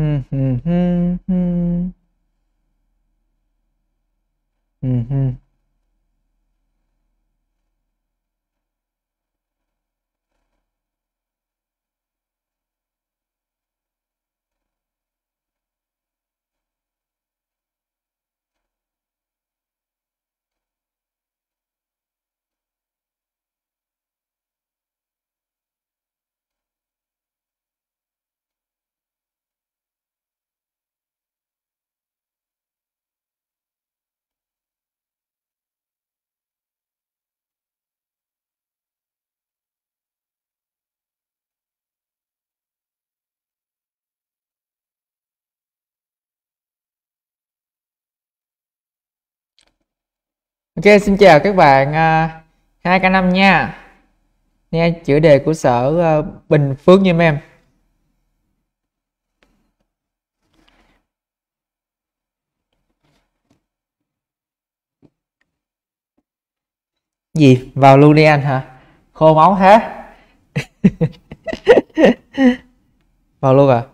Mm-hmm. Mm-hmm. Mm-hmm. Ok xin chào các bạn à, hai k năm nha Nghe chủ đề của sở ờ, Bình Phước nha em Gì vào luôn đi anh hả Khô máu thế Vào luôn à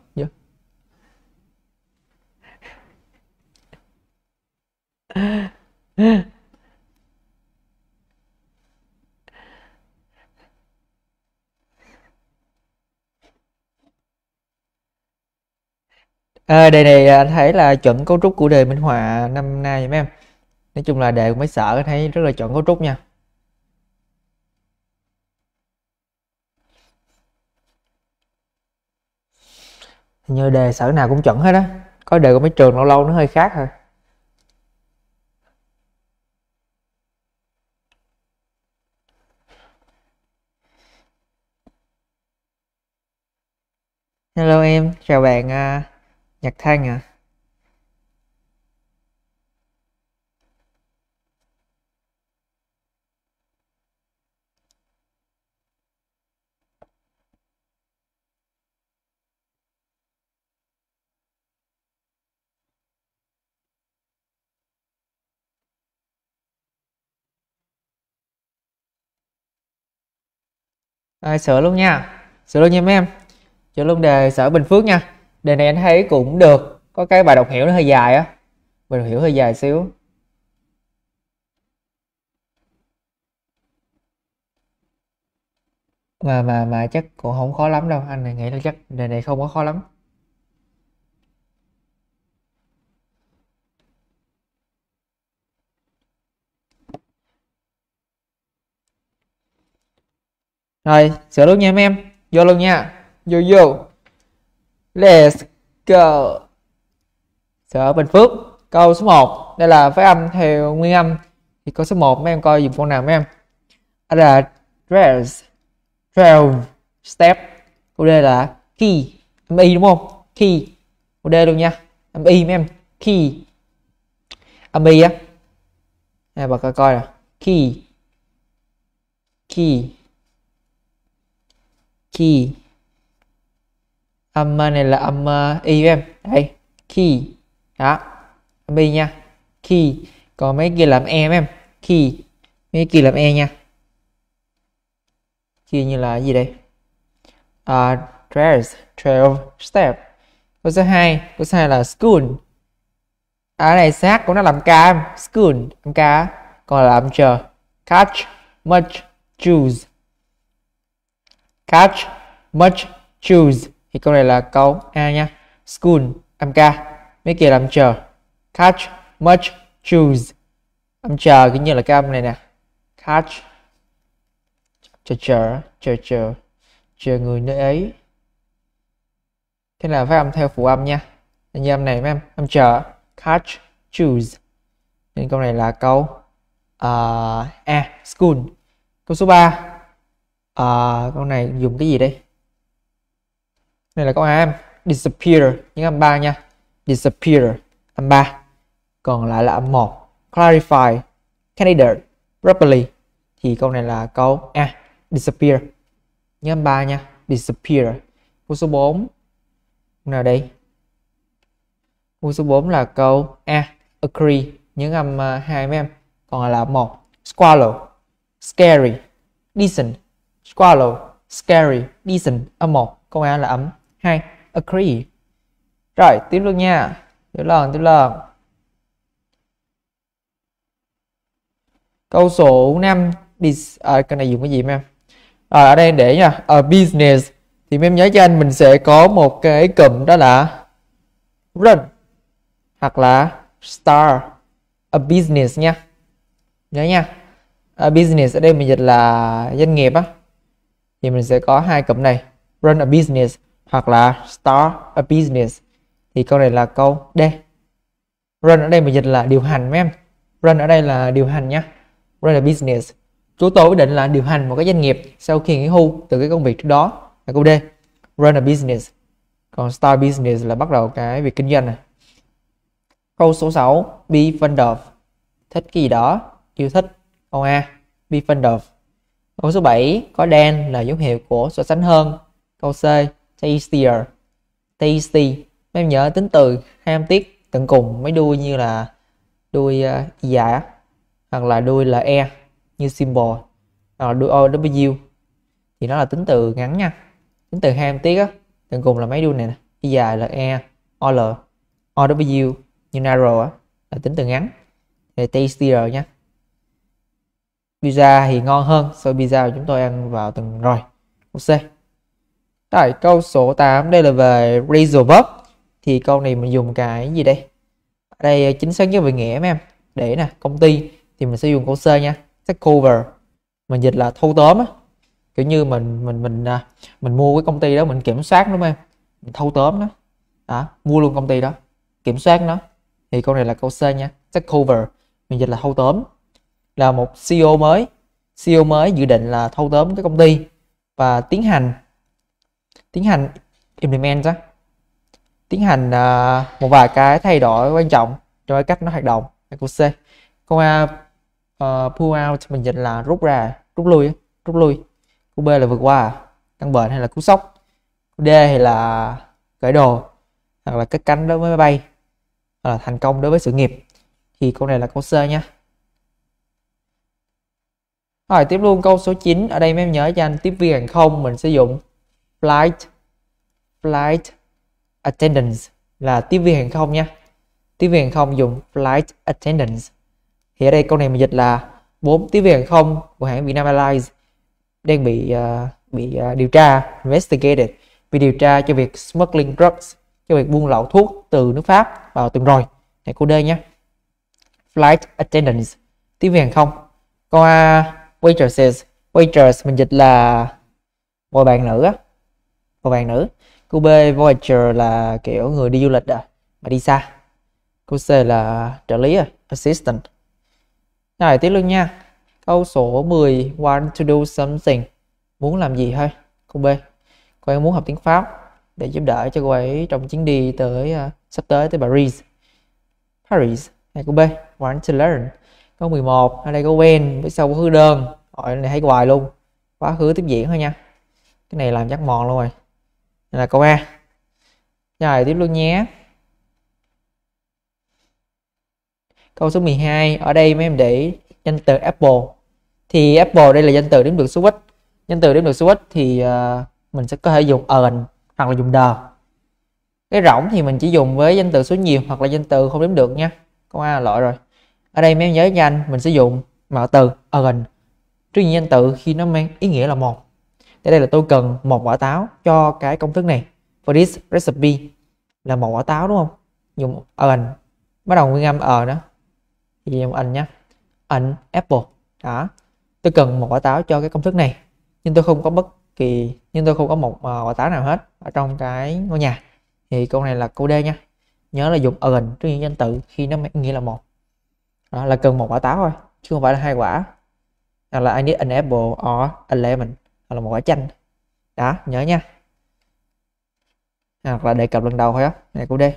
Yeah. à, đề này à, anh thấy là chuẩn cấu trúc của đề minh họa năm nay mấy em nói chung là đề của mấy sở thấy rất là chuẩn cấu trúc nha như đề sở nào cũng chuẩn hết á có đề của mấy trường lâu lâu nó hơi khác thôi hello em chào bạn à nhạc thanh à Rồi, sửa luôn nha sửa luôn nha mấy em sửa luôn đề sở bình phước nha đề này anh thấy cũng được có cái bài đọc hiểu nó hơi dài á mình hiểu hơi dài xíu mà mà mà chắc cũng không khó lắm đâu anh này nghĩ là chắc đề này không có khó lắm rồi sửa luôn nha em vô luôn nha vô vô Let's go. Sở Bình Phước. Câu số 1. Đây là phát âm theo nguyên âm. Thì câu số 1 mấy em coi dùng con nào mấy em. A là dress. Trail. Step. Câu D là key. âm y đúng không? Key. Câu D luôn nha. âm y mấy em. Key. âm y á. Nè bà coi coi nè. Key. Key. Key âm này là âm uh, y của em đây key đó âm y nha key còn mấy kia làm e em key mấy kia làm e nha kia như là gì đây uh, dress 12 step câu số 2 câu số 2 là school ở à, này xác cũng nó làm k em school em k còn là âm chờ catch much choose catch much choose thì câu này là câu A nha school âm ca mấy kia là âm chờ catch much choose âm chờ cái như là cái âm này nè catch chờ chờ chờ chờ chờ người nơi ấy thế là phải âm theo phụ âm nha như âm này mấy em âm chờ catch choose nên câu này là câu uh, A school câu số 3 uh, à, câu này dùng cái gì đây này là câu a em disappear những âm ba nha disappear âm ba còn lại là âm một clarify candidate properly thì câu này là câu a disappear những âm ba nha disappear câu số 4 nào đây câu số 4 là câu a agree những âm à, hai uh, em còn lại là âm một squallow scary decent squallow scary decent âm một câu a là âm hai agree rồi tiếp luôn nha tiếp lần tiếp lần câu số 5 à, cái này dùng cái gì em à, ở đây để nha ở business thì em nhớ cho anh mình sẽ có một cái cụm đó là run hoặc là start a business nha nhớ nha a business ở đây mình dịch là doanh nghiệp á thì mình sẽ có hai cụm này run a business hoặc là start a business thì câu này là câu D run ở đây mình dịch là điều hành mấy em run ở đây là điều hành nhá run a business chủ tôi quyết định là điều hành một cái doanh nghiệp sau khi nghỉ hưu từ cái công việc trước đó là câu D run a business còn start business là bắt đầu cái việc kinh doanh này câu số 6 be vendor thích cái gì đó yêu thích câu A be vendor câu số 7 có đen là dấu hiệu của so sánh hơn câu C tastier tasty mấy à? em nhớ tính từ hai âm tiết tận cùng mấy đuôi như là đuôi uh, dạ hoặc là đuôi là e như symbol hoặc là đuôi o w thì nó là tính từ ngắn nha tính từ hai âm tiết á tận cùng là mấy đuôi này nè y dài là e o l o w như narrow á là tính từ ngắn thì tastier nha pizza thì ngon hơn so với pizza chúng tôi ăn vào tuần rồi ok Tại câu số 8 đây là về real verb thì câu này mình dùng cái gì đây? Ở đây ờ, chính xác nhất về nghĩa em em. Để nè, công ty thì mình sẽ dùng câu C nha. Take cover. Mình dịch là thâu tóm á. Kiểu như mình mình mình à, mình mua cái công ty đó mình kiểm soát đúng không em? Mình thâu tóm nó. Đó, mua luôn công ty đó, kiểm soát nó. Thì câu này là câu C nha. Take cover. Mình dịch là thâu tóm. Là một CEO mới. CEO mới dự định là thâu tóm cái công ty và tiến hành tiến hành implement đó tiến hành uh, một vài cái thay đổi quan trọng cho cách nó hoạt động của C câu A uh, pull out mình dịch là rút ra rút lui rút lui câu B là vượt qua căn bệnh hay là cú sốc câu D thì là cởi đồ hoặc là cất cánh đối với máy bay hoặc là thành công đối với sự nghiệp thì câu này là câu C nha rồi tiếp luôn câu số 9 ở đây mấy em nhớ cho anh tiếp viên hàng không mình sử dụng flight flight attendance là tiếp viên hàng không nha tiếp viên hàng không dùng flight attendance thì ở đây câu này mình dịch là bốn tiếp viên hàng không của hãng Vietnam Airlines đang bị uh, bị uh, điều tra investigated bị điều tra cho việc smuggling drugs cho việc buôn lậu thuốc từ nước Pháp vào tuần rồi này cô D nhé flight attendants tiếp viên hàng không câu A waitresses waitress mình dịch là ngồi bàn nữ á Cô vàng nữ. Cô B Voyager là kiểu người đi du lịch à, mà đi xa. Cô C là trợ lý à assistant. Rồi tiếp luôn nha. Câu số 10 want to do something. Muốn làm gì thôi. Cô B. Cô ấy muốn học tiếng Pháp để giúp đỡ cho cô ấy trong chuyến đi tới uh, sắp tới tới Paris. Paris. Này cô B, want to learn. Câu 11, ở đây có when với sau có hư đơn. gọi này thấy hoài luôn. Quá khứ tiếp diễn thôi nha. Cái này làm chắc mòn luôn rồi. Đây là câu A. Rồi tiếp luôn nhé. Câu số 12, ở đây mấy em để danh từ Apple. Thì Apple đây là danh từ đếm được số ít. Danh từ đếm được số ít thì uh, mình sẽ có thể dùng earn hoặc là dùng the. Cái rỗng thì mình chỉ dùng với danh từ số nhiều hoặc là danh từ không đếm được nha. Câu A là loại rồi. Ở đây mấy em nhớ nhanh mình sẽ dùng mở từ earn trước những danh từ khi nó mang ý nghĩa là một thì đây là tôi cần một quả táo cho cái công thức này for this recipe là một quả táo đúng không dùng ẩn bắt đầu nguyên âm ờ đó thì dùng ẩn nhá ẩn apple đó tôi cần một quả táo cho cái công thức này nhưng tôi không có bất kỳ nhưng tôi không có một ờ, quả táo nào hết ở trong cái ngôi nhà thì câu này là câu D nha nhớ là dùng ẩn trước những danh từ khi nó nghĩa là một đó là cần một quả táo thôi chứ không phải là hai quả là I need an apple or a lemon hoặc là một quả chanh đó nhớ nha hoặc là đề cập lần đầu thôi á này cũng đi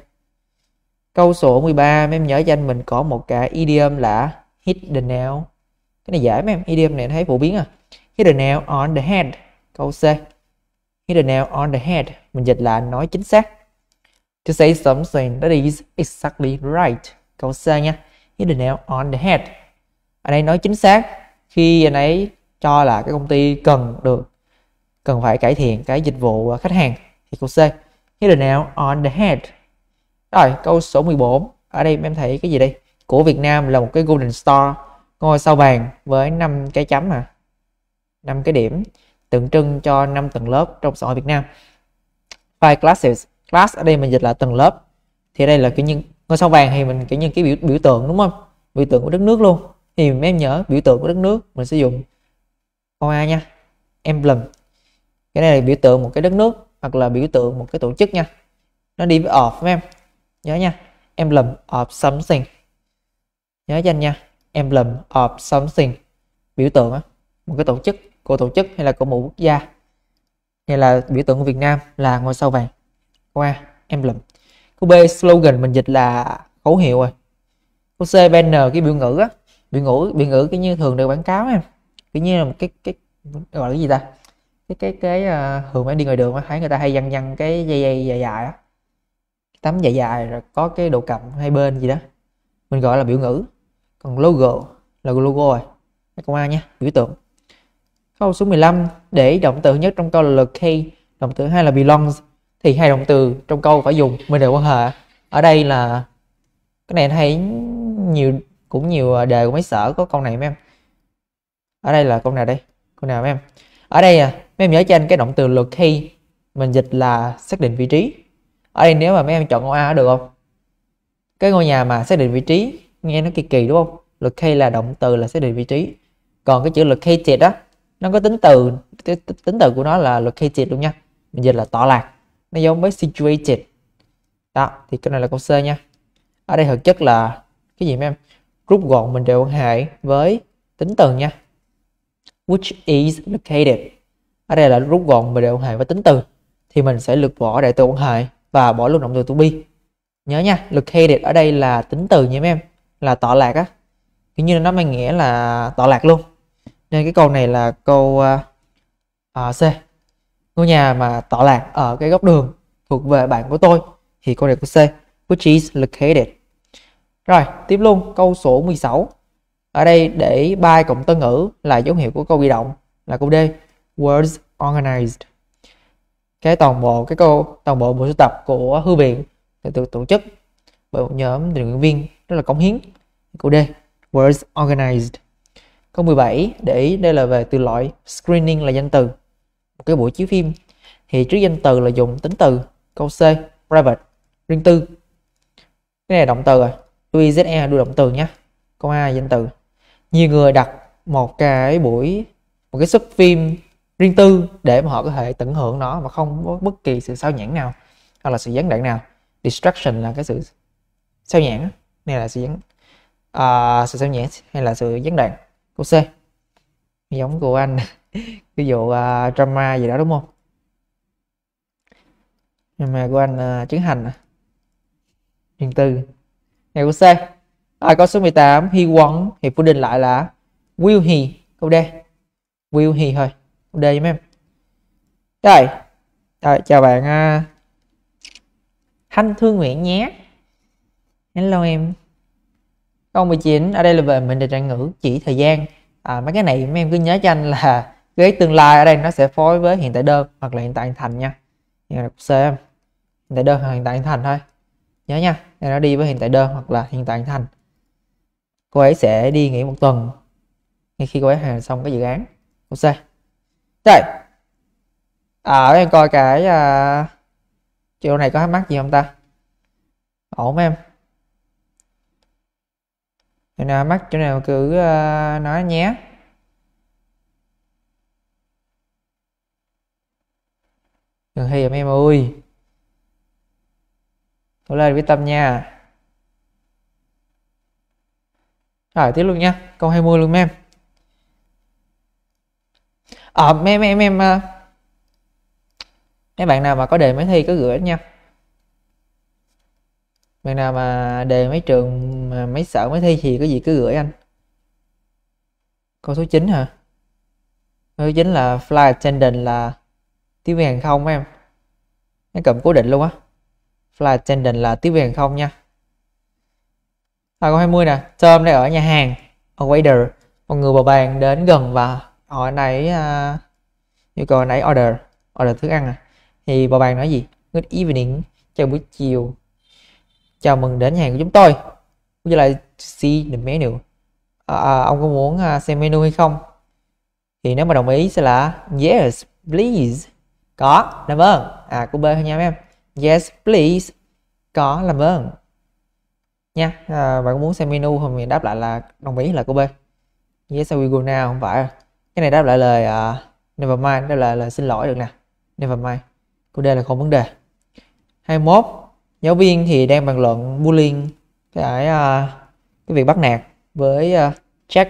câu số 13 mấy em nhớ cho anh mình có một cái idiom là hit the nail cái này dễ mấy em idiom này thấy phổ biến à hit the nail on the head câu C hit the nail on the head mình dịch là nói chính xác to say something that is exactly right câu C nha hit the nail on the head ở đây nói chính xác khi anh ấy cho là cái công ty cần được cần phải cải thiện cái dịch vụ à, khách hàng thì câu C here now on the head rồi câu số 14 ở đây em thấy cái gì đây của Việt Nam là một cái golden star ngôi sao vàng với 5 cái chấm à 5 cái điểm tượng trưng cho 5 tầng lớp trong xã hội Việt Nam five classes class ở đây mình dịch là tầng lớp thì đây là kiểu như ngôi sao vàng thì mình kiểu như cái biểu biểu tượng đúng không biểu tượng của đất nước luôn thì em nhớ biểu tượng của đất nước mình sử dụng OA nha emblem cái này là biểu tượng một cái đất nước hoặc là biểu tượng một cái tổ chức nha nó đi với of em nhớ nha emblem of something nhớ cho anh nha emblem of something biểu tượng á một cái tổ chức của tổ chức hay là của một quốc gia hay là biểu tượng của Việt Nam là ngôi sao vàng qua emblem câu B slogan mình dịch là khẩu hiệu rồi câu C banner cái biểu ngữ á biểu ngữ biểu ngữ cái như thường được quảng cáo em kiểu như là một cái cái gọi là cái gì ta cái cái cái ờ, thường em đi ngoài đường á thấy người ta hay văng văng cái dây dây dài dài á tấm dài dài rồi có cái độ cầm hai bên gì đó mình gọi là biểu ngữ còn logo là logo rồi các công an nhé biểu tượng câu số 15 để động từ nhất trong câu là locate động từ hai là belongs thì hai động từ trong câu phải dùng mình đều quan hệ ở đây là cái này thấy nhiều cũng nhiều ờ, đề của mấy sở có câu này mấy em ở đây là con nào đây con nào em ở đây à mấy em nhớ cho anh cái động từ locate mình dịch là xác định vị trí ở đây nếu mà mấy em chọn ngôi A được không cái ngôi nhà mà xác định vị trí nghe nó kỳ kỳ đúng không locate là động từ là xác định vị trí còn cái chữ located đó nó có tính từ tính từ của nó là located luôn nha mình dịch là tọa lạc nó giống với situated đó thì cái này là câu C nha ở đây thực chất là cái gì mấy em rút gọn mình đều quan hệ với tính từ nha which is located ở đây là rút gọn về động quan hệ và tính từ thì mình sẽ lược bỏ đại từ quan hệ và bỏ luôn động từ to be nhớ nha located ở đây là tính từ nha mấy em là tọa lạc á kiểu như nó mang nghĩa là tọa lạc luôn nên cái câu này là câu uh, C ngôi nhà mà tọa lạc ở cái góc đường thuộc về bạn của tôi thì câu này của C which is located rồi tiếp luôn câu số 16 ở đây để by cộng tân ngữ là dấu hiệu của câu bị động là câu D words organized cái toàn bộ cái câu toàn bộ bộ sưu tập của thư viện được, được tổ chức bởi một nhóm tình nguyện viên rất là cống hiến câu D words organized câu 17 để ý đây là về từ loại screening là danh từ một cái buổi chiếu phim thì trước danh từ là dùng tính từ câu C private riêng tư cái này là động từ rồi đuôi ZE đuôi động từ nhé câu A danh từ nhiều người đặt một cái buổi một cái suất phim riêng tư để mà họ có thể tận hưởng nó mà không có bất kỳ sự sao nhãn nào hoặc là sự gián đoạn nào distraction là cái sự sao nhãn này là sự gián uh, sự sao nhãn hay là sự gián đoạn của C giống của anh ví dụ uh, drama gì đó đúng không nhưng mà của anh uh, à, chứng hành à, riêng tư này của C À, câu số 18 he won thì phủ định lại là will he câu D will he thôi câu D giùm em đây đây chào bạn à, Thanh thương Nguyễn nhé hello em câu 19 ở đây là về mệnh đề trang ngữ chỉ thời gian à, mấy cái này em cứ nhớ cho anh là ghế tương lai ở đây nó sẽ phối với hiện tại đơn hoặc là hiện tại thành nha nhưng là C em hiện tại đơn hoặc hiện tại thành thôi nhớ nha nó đi với hiện tại đơn hoặc là hiện tại thành cô ấy sẽ đi nghỉ một tuần ngay khi cô ấy hoàn xong cái dự án ok rồi ở à, em coi cái uh, à, chỗ này có thắc mắc gì không ta ổn em chỗ nào mắc chỗ nào cứ uh, nói nhé Trường Hy em ơi Cố lên quyết tâm nha Rồi tiếp luôn nha. Câu 20 luôn em. Ờ à, em em em ờ, mấy bạn nào mà có đề mấy thi cứ gửi nha. Bạn nào mà đề mấy trường mà mấy sở mấy thi thì cái gì cứ gửi anh. Câu số 9 hả? Câu số 9 là fly attendant là tiếp viên hàng không em. Nó cầm cố định luôn á. Fly attendant là tiếp viên hàng không nha à, câu 20 nè Tom đang ở nhà hàng Ông waiter một người bầu bàn đến gần và hỏi nãy uh, yêu cầu nãy order order thức ăn à thì bầu bàn nói gì good evening chào buổi chiều chào mừng đến nhà hàng của chúng tôi với lại see the menu à, à, ông có muốn uh, xem menu hay không thì nếu mà đồng ý sẽ là yes please có làm ơn à của b thôi nha mấy em yes please có làm ơn nha à, bạn muốn xem menu không thì đáp lại là đồng ý là cô B yes I will go now không phải cái này đáp lại lời uh, never mind đáp lại lời xin lỗi được nè never mind cô D là không vấn đề 21 giáo viên thì đang bàn luận bullying cái uh, cái việc bắt nạt với uh, Jack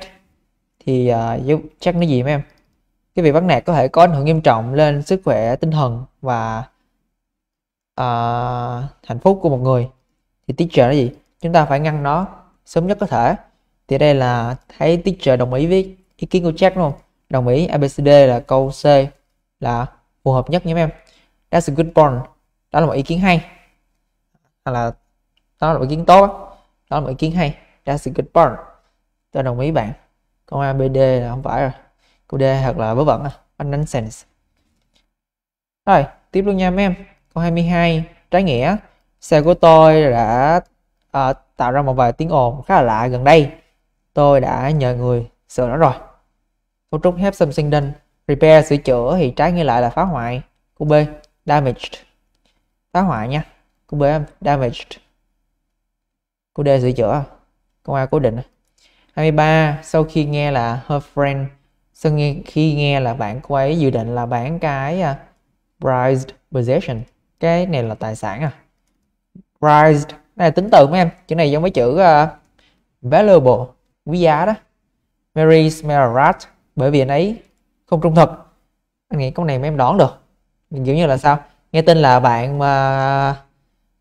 thì uh, Jack nói gì mấy em cái việc bắt nạt có thể có ảnh hưởng nghiêm trọng lên sức khỏe tinh thần và uh, hạnh phúc của một người thì teacher nói gì chúng ta phải ngăn nó sớm nhất có thể thì đây là thấy teacher đồng ý với ý kiến của Jack luôn. đồng ý ABCD là câu C là phù hợp nhất nhé em that's a good point đó là một ý kiến hay hay là đó là một ý kiến tốt đó, là một ý kiến hay that's a good point tôi đồng ý bạn câu ABD là không phải rồi câu D thật là vớ vẩn à nonsense rồi tiếp luôn nha mấy em câu 22 trái nghĩa xe của tôi đã uh, tạo ra một vài tiếng ồn khá là lạ gần đây tôi đã nhờ người sửa nó rồi cấu trúc help something done repair sửa chữa thì trái nghĩa lại là phá hoại câu b damaged phá hoại nha câu b damaged câu d sửa chữa công a cố định 23 sau khi nghe là her friend sau nghe, khi nghe là bạn cô ấy dự định là bán cái uh, prized possession cái này là tài sản à prized này là tính từ mấy em chữ này giống với chữ uh, valuable quý giá đó Mary smell rat bởi vì anh ấy không trung thực anh nghĩ câu này mấy em đoán được mình kiểu như là sao nghe tin là bạn mà ờ, uh,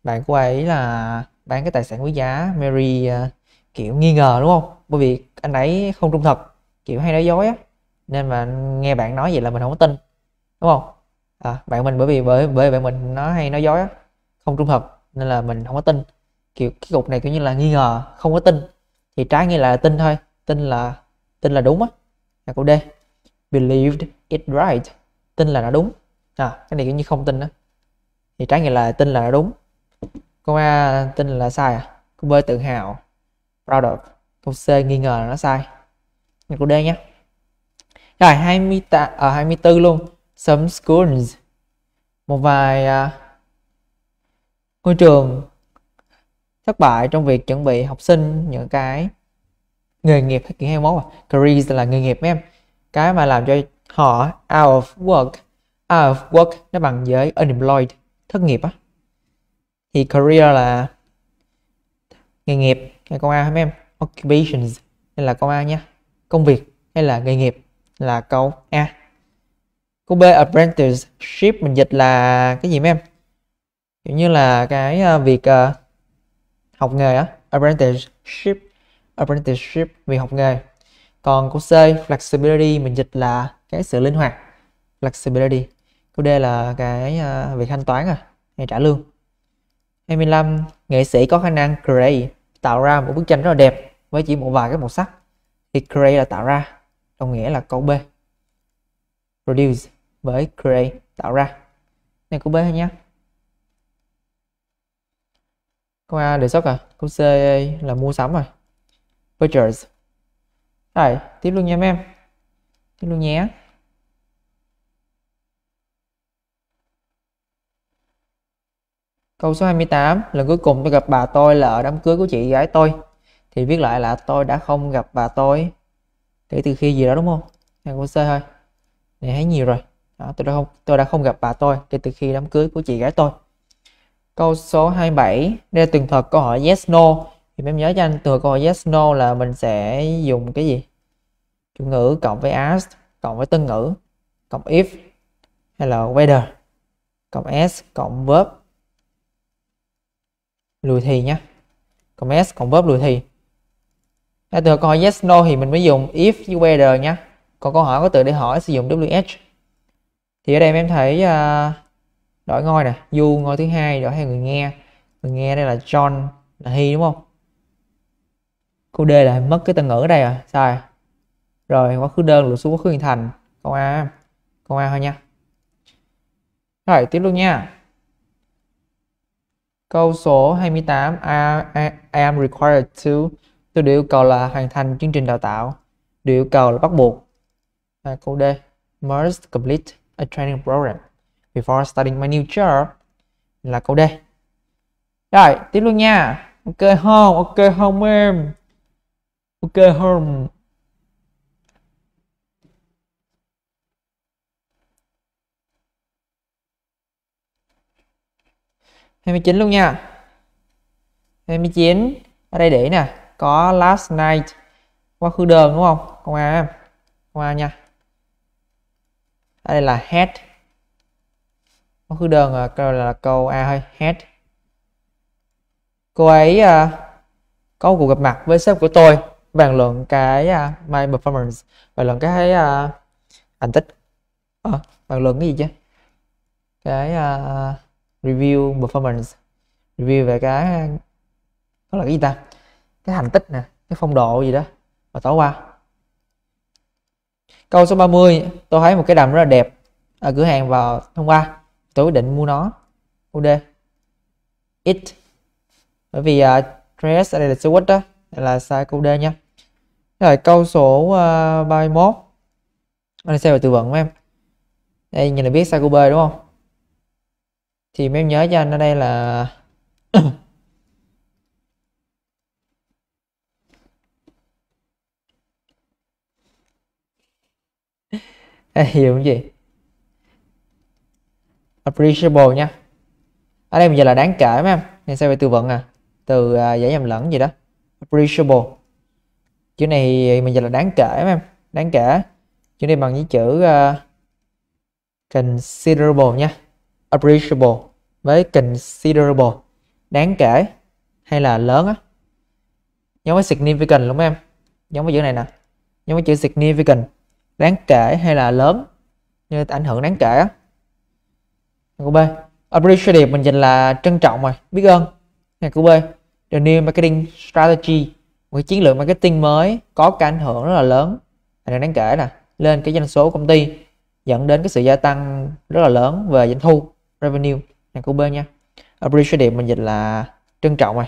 bạn của ấy là bán cái tài sản quý giá Mary uh, kiểu nghi ngờ đúng không bởi vì anh ấy không trung thực kiểu hay nói dối á nên mà nghe bạn nói vậy là mình không có tin đúng không à, bạn mình bởi vì bởi bởi bạn mình nó hay nói dối á không trung thực nên là mình không có tin kiểu cái cục này kiểu như là nghi ngờ không có tin thì trái nghĩa là tin thôi tin là tin là đúng á là câu D believed it right tin là nó đúng à cái này kiểu như không tin á thì trái nghĩa là tin là nó đúng câu A tin là sai à câu B tự hào proud of câu C nghi ngờ là nó sai là câu D nhé rồi 28 ở à, 24 luôn some schools một vài uh, ngôi trường thất bại trong việc chuẩn bị học sinh những cái nghề nghiệp thế kỷ 21 à. career là nghề nghiệp em cái mà làm cho họ out of work out of work nó bằng với unemployed thất nghiệp á thì career là nghề nghiệp hay công A hả em occupations đây là công A nha công việc hay là nghề nghiệp là câu A câu B apprenticeship mình dịch là cái gì em kiểu như là cái ờ, việc uh, học nghề á apprenticeship apprenticeship vì học nghề còn câu C flexibility mình dịch là cái sự linh hoạt flexibility câu D là cái uh, việc thanh toán à hay trả lương 25 nghệ sĩ có khả năng create tạo ra một bức tranh rất là đẹp với chỉ một vài cái màu sắc thì create là tạo ra đồng nghĩa là câu B produce với create tạo ra này câu B thôi nhé câu A đề xuất à câu C là mua sắm à purchase rồi tiếp luôn nha mấy em tiếp luôn nhé Câu số 28 lần cuối cùng tôi gặp bà tôi là ở đám cưới của chị gái tôi thì viết lại là tôi đã không gặp bà tôi kể từ khi gì đó đúng không? Hàng câu C thôi. Này thấy nhiều rồi. Đó, tôi đã không tôi đã không gặp bà tôi kể từ khi đám cưới của chị gái tôi. Câu số 27 Đây là tường thuật câu hỏi yes no Thì em nhớ cho anh từ câu hỏi yes no là mình sẽ dùng cái gì Chủ ngữ cộng với ask cộng với tân ngữ cộng if hay là whether cộng s cộng verb lùi thì nhé cộng s cộng verb lùi thì Để từ câu hỏi yes no thì mình mới dùng if với whether nhé còn câu hỏi có từ để hỏi sử dụng wh thì ở đây em thấy uh, đổi ngôi nè du ngôi thứ hai đổi theo người nghe người nghe đây là john là hi đúng không câu d là mất cái từ ngữ ở đây à sai rồi quá khứ đơn lượt xuống quá khứ hiện thành câu a câu a thôi nha rồi tiếp luôn nha câu số 28 I, I, I am required to tôi được yêu cầu là hoàn thành chương trình đào tạo được yêu cầu là bắt buộc à, câu D must complete a training program before starting my new job là câu D rồi tiếp luôn nha ok home, ok home em ok home. hai mươi chín luôn nha hai mươi chín ở đây để nè có last night quá khứ đơn đúng không không a không a nha đây là head mẫu khứ đơn là, là, là câu a thôi hết cô ấy uh, có một cuộc gặp mặt với sếp của tôi bàn luận cái uh, my performance bàn luận cái uh, thành tích à, bàn luận cái gì chứ cái uh, review performance review về cái đó là cái gì ta cái thành tích nè cái phong độ gì đó mà tối qua câu số 30 tôi thấy một cái đầm rất là đẹp ở cửa hàng vào hôm qua tôi quyết định mua nó UD it bởi vì uh, trace ở đây là số đó đây là sai câu D nha rồi câu số uh, à, 31 anh xem về từ vựng của em đây nhìn là biết sai câu B đúng không thì mấy em nhớ cho anh ở đây là hiểu không gì appreciable nha ở đây mình giờ là đáng kể mấy em nên sẽ về từ vựng à từ à, giải nhầm lẫn gì đó appreciable chữ này mình giờ là đáng kể mấy em đáng kể chữ này bằng với chữ uh, considerable nha appreciable với considerable đáng kể hay là lớn á giống với significant đúng không em giống với chữ này nè giống với chữ significant đáng kể hay là lớn như ảnh hưởng đáng kể á hàng của B appreciative mình dịch là trân trọng rồi biết ơn hàng của B the new marketing strategy một cái chiến lược marketing mới có cái ảnh hưởng rất là lớn ảnh hưởng đáng kể nè lên cái doanh số công ty dẫn đến cái sự gia tăng rất là lớn về doanh thu revenue hàng của B nha appreciative mình dịch là trân trọng rồi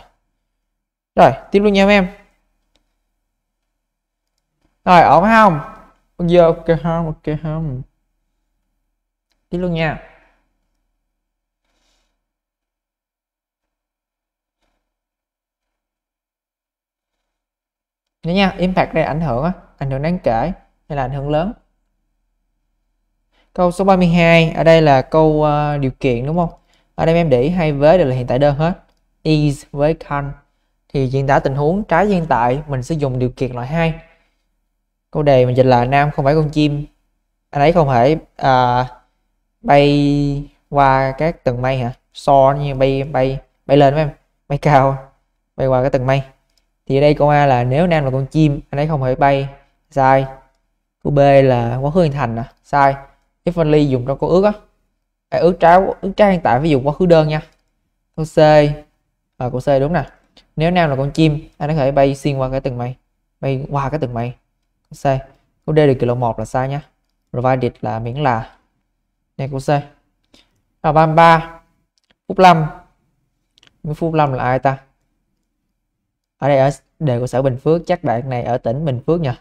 rồi tiếp luôn nha em rồi ổn không ok không ok không tiếp luôn nha nữa nha impact đây ảnh hưởng á ảnh hưởng đáng kể hay là ảnh hưởng lớn câu số 32 ở đây là câu uh, điều kiện đúng không ở đây em để hai vế đều là hiện tại đơn hết is với can thì diễn tả tình huống trái hiện tại mình sử dụng điều kiện loại hai câu đề mình dịch là nam không phải con chim anh ấy không phải uh, à, bay qua các tầng mây hả so như bay bay bay lên với em bay cao bay qua các tầng mây thì ở đây câu A là nếu Nam là con chim anh ấy không hề bay sai câu B là quá khứ hiện thành à sai if only dùng trong câu ước á à, ước trái ước trái hiện tại phải dùng quá khứ đơn nha câu C à, ờ, câu C đúng nè nếu Nam là con chim anh ấy có thể bay xuyên qua cái từng mây bay qua cái từng mây câu C câu D được kiểu lộ một là sai nha provided là miễn là này câu C là 33 phút 5 phút 5 là ai ta ở đây ở đề của sở Bình Phước chắc bạn này ở tỉnh Bình Phước nha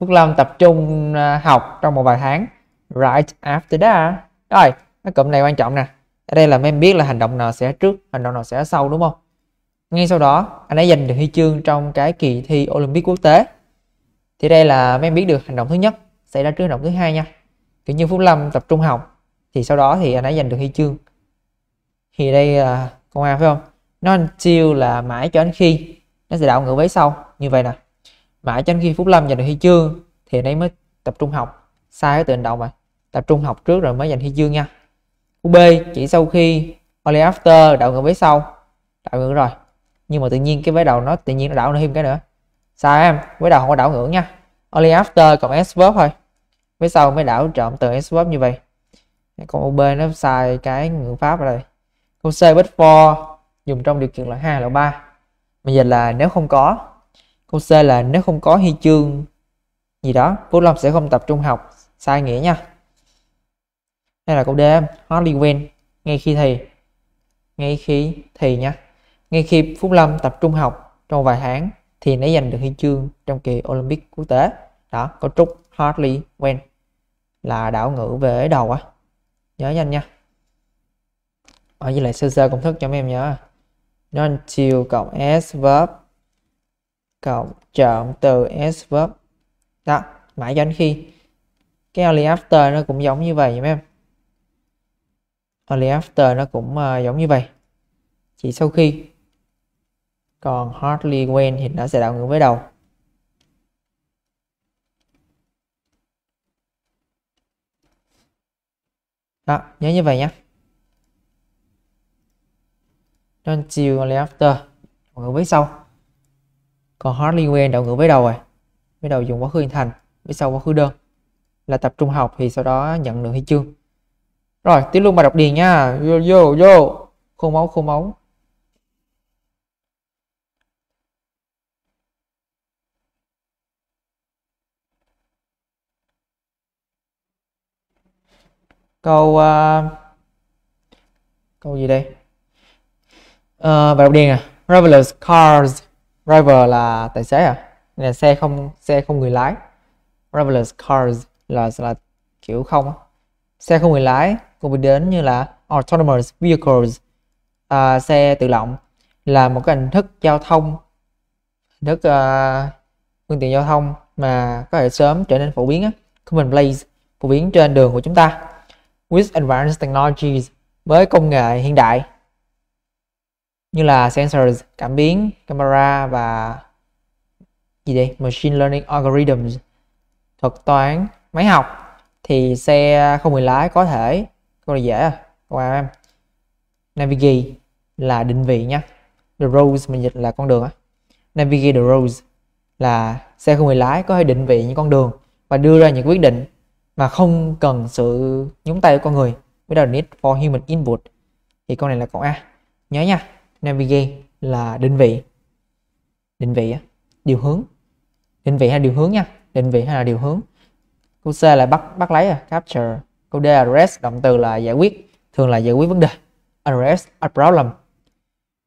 Phước Lâm tập trung à, học trong một vài tháng right after that rồi cái cụm này quan trọng nè ở đây là em biết là hành động nào sẽ trước hành động nào sẽ sau đúng không ngay sau đó anh ấy giành được huy chương trong cái kỳ thi Olympic quốc tế thì đây là em biết được hành động thứ nhất xảy ra trước hành động thứ hai nha kiểu như Phúc Lâm tập trung học thì sau đó thì anh ấy giành được huy chương thì đây là con A phải không nó until là mãi cho đến khi nó sẽ đảo ngược với sau như vậy nè mãi cho đến khi phút lâm giành được huy chương thì anh ấy mới tập trung học sai cái từ động mà tập trung học trước rồi mới giành huy chương nha Phút b chỉ sau khi only after đảo ngược với sau đảo ngược rồi nhưng mà tự nhiên cái vế đầu nó tự nhiên nó đảo nó thêm cái nữa sai em vế đầu không có đảo ngược nha only after cộng s verb thôi vế sau mới đảo trộm từ s verb như vậy còn ob nó sai cái ngữ pháp rồi câu c before dùng trong điều kiện loại 2 loại 3 bây giờ là nếu không có câu C là nếu không có huy chương gì đó Phú Lâm sẽ không tập trung học sai nghĩa nha đây là câu D hardly when ngay khi thì ngay khi thì nha ngay khi Phú Lâm tập trung học trong vài tháng thì nó giành được huy chương trong kỳ Olympic quốc tế đó câu trúc hardly when là đảo ngữ về đầu á nhớ nhanh nha ở với lại sơ sơ công thức cho mấy em nhớ non chiều cộng s verb cộng trộm từ s verb đó mãi cho đến khi cái only after nó cũng giống như vậy mấy em only after nó cũng uh, giống như vậy chỉ sau khi còn hardly when thì nó sẽ đảo ngược với đầu đó nhớ như vậy nhé John Chiu là after động ngữ với sau còn hardly when động ngữ với đầu rồi với đầu dùng quá khứ hình thành với sau quá khứ đơn là tập trung học thì sau đó nhận được huy chương rồi tiếp luôn bài đọc điền nha vô vô vô khô máu khô máu câu uh, câu gì đây Ờ, và đầu tiên à driverless cars driver là tài xế à là xe không xe không người lái driverless cars là là kiểu không xe không người lái cũng bị đến như là autonomous vehicles uh, xe tự động là một cái hình thức giao thông hình thức uh, phương tiện giao thông mà có thể sớm trở nên phổ biến á commonplace phổ biến trên đường của chúng ta with advanced technologies với công nghệ hiện đại như là sensors cảm biến camera và gì đây machine learning algorithms thuật toán máy học thì xe không người lái có thể câu này dễ à các bạn em navigate là định vị nhé the roads mình dịch là con đường á navigate the roads là xe không người lái có thể định vị những con đường và đưa ra những quyết định mà không cần sự nhúng tay của con người without need for human input thì con này là con A nhớ nha navigate là định vị định vị điều hướng định vị hay điều hướng nha định vị hay là điều hướng câu c là bắt bắt lấy à capture câu d là address động từ là giải quyết thường là giải quyết vấn đề address a problem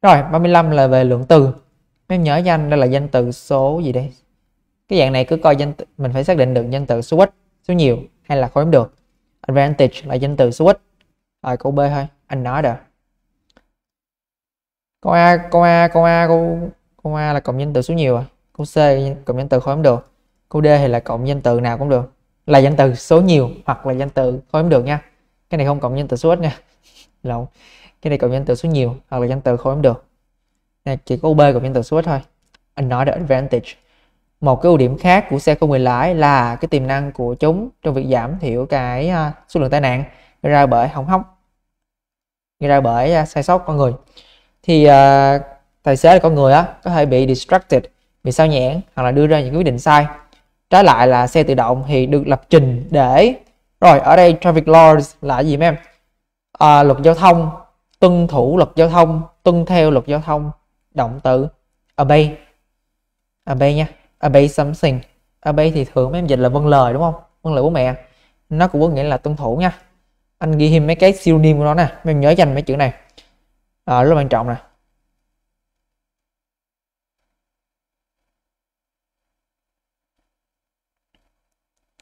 rồi 35 là về lượng từ em nhớ danh đây là danh từ số gì đây cái dạng này cứ coi danh từ, mình phải xác định được danh từ số ít số nhiều hay là khối được advantage là danh từ số ít rồi câu b thôi anh nói rồi câu a câu a câu a câu câu a là cộng danh từ số nhiều à câu c cộng danh từ khối không được câu d thì là cộng danh từ nào cũng được là danh từ số nhiều hoặc là danh từ khối không được nha cái này không cộng danh từ số ít nha lộn cái này cộng danh từ số nhiều hoặc là danh từ khối không được này chỉ có b cộng danh từ số ít thôi Anh nói another advantage một cái ưu điểm khác của xe không người lái là cái tiềm năng của chúng trong việc giảm thiểu cái à, số lượng tai nạn gây ra bởi hỏng hóc gây ra bởi à, sai sót con người thì uh, tài xế là con người á có thể bị distracted bị sao nhãn hoặc là đưa ra những quyết định sai trái lại là xe tự động thì được lập trình để rồi ở đây traffic laws là gì mấy em à, luật giao thông tuân thủ luật giao thông tuân theo luật giao thông động từ obey obey nha obey something obey thì thường mấy em dịch là vâng lời đúng không vâng lời bố mẹ nó cũng có nghĩa là tuân thủ nha anh ghi thêm mấy cái siêu niêm của nó nè mấy em nhớ dành mấy chữ này à, lớp bạn trọng nè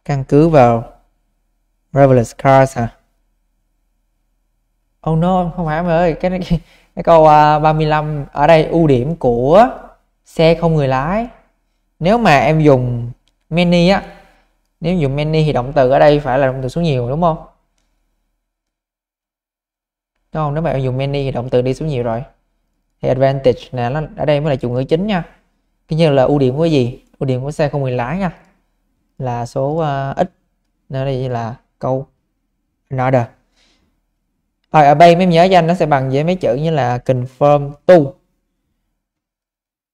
căn cứ vào Ravelous Cars hả? Oh no, không phải em ơi, cái, cái, cái câu uh, à, 35 ở đây ưu điểm của xe không người lái. Nếu mà em dùng many á, nếu em dùng many thì động từ ở đây phải là động từ số nhiều đúng không? đúng không nếu bạn dùng many thì động từ đi xuống nhiều rồi thì advantage nè nó ở đây mới là chủ ngữ chính nha cái như là ưu điểm của gì ưu điểm của xe không người lái nha là số uh, ít nên đây là câu another rồi ở đây mới nhớ danh nó sẽ bằng với mấy chữ như là confirm to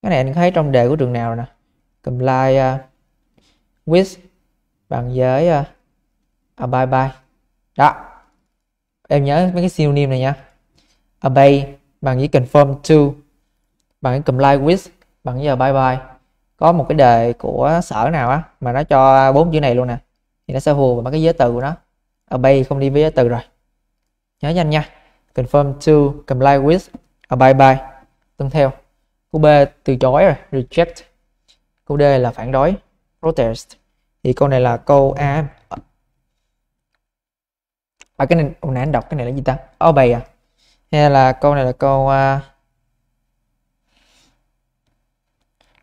cái này anh thấy trong đề của trường nào nè comply uh, with bằng với uh, bye, by đó em nhớ mấy cái synonym này nha obey bằng với confirm to bằng với comply with bằng với bye bye có một cái đề của sở nào á mà nó cho bốn chữ này luôn nè thì nó sẽ phù vào mấy cái giới từ của nó obey không đi với giới từ rồi nhớ nhanh nha confirm to comply with bye bye. tuân theo câu b từ chối rồi reject câu d là phản đối protest thì câu này là câu a à cái này hồi nãy anh đọc cái này là gì ta ô bày à hay là câu này là câu uh,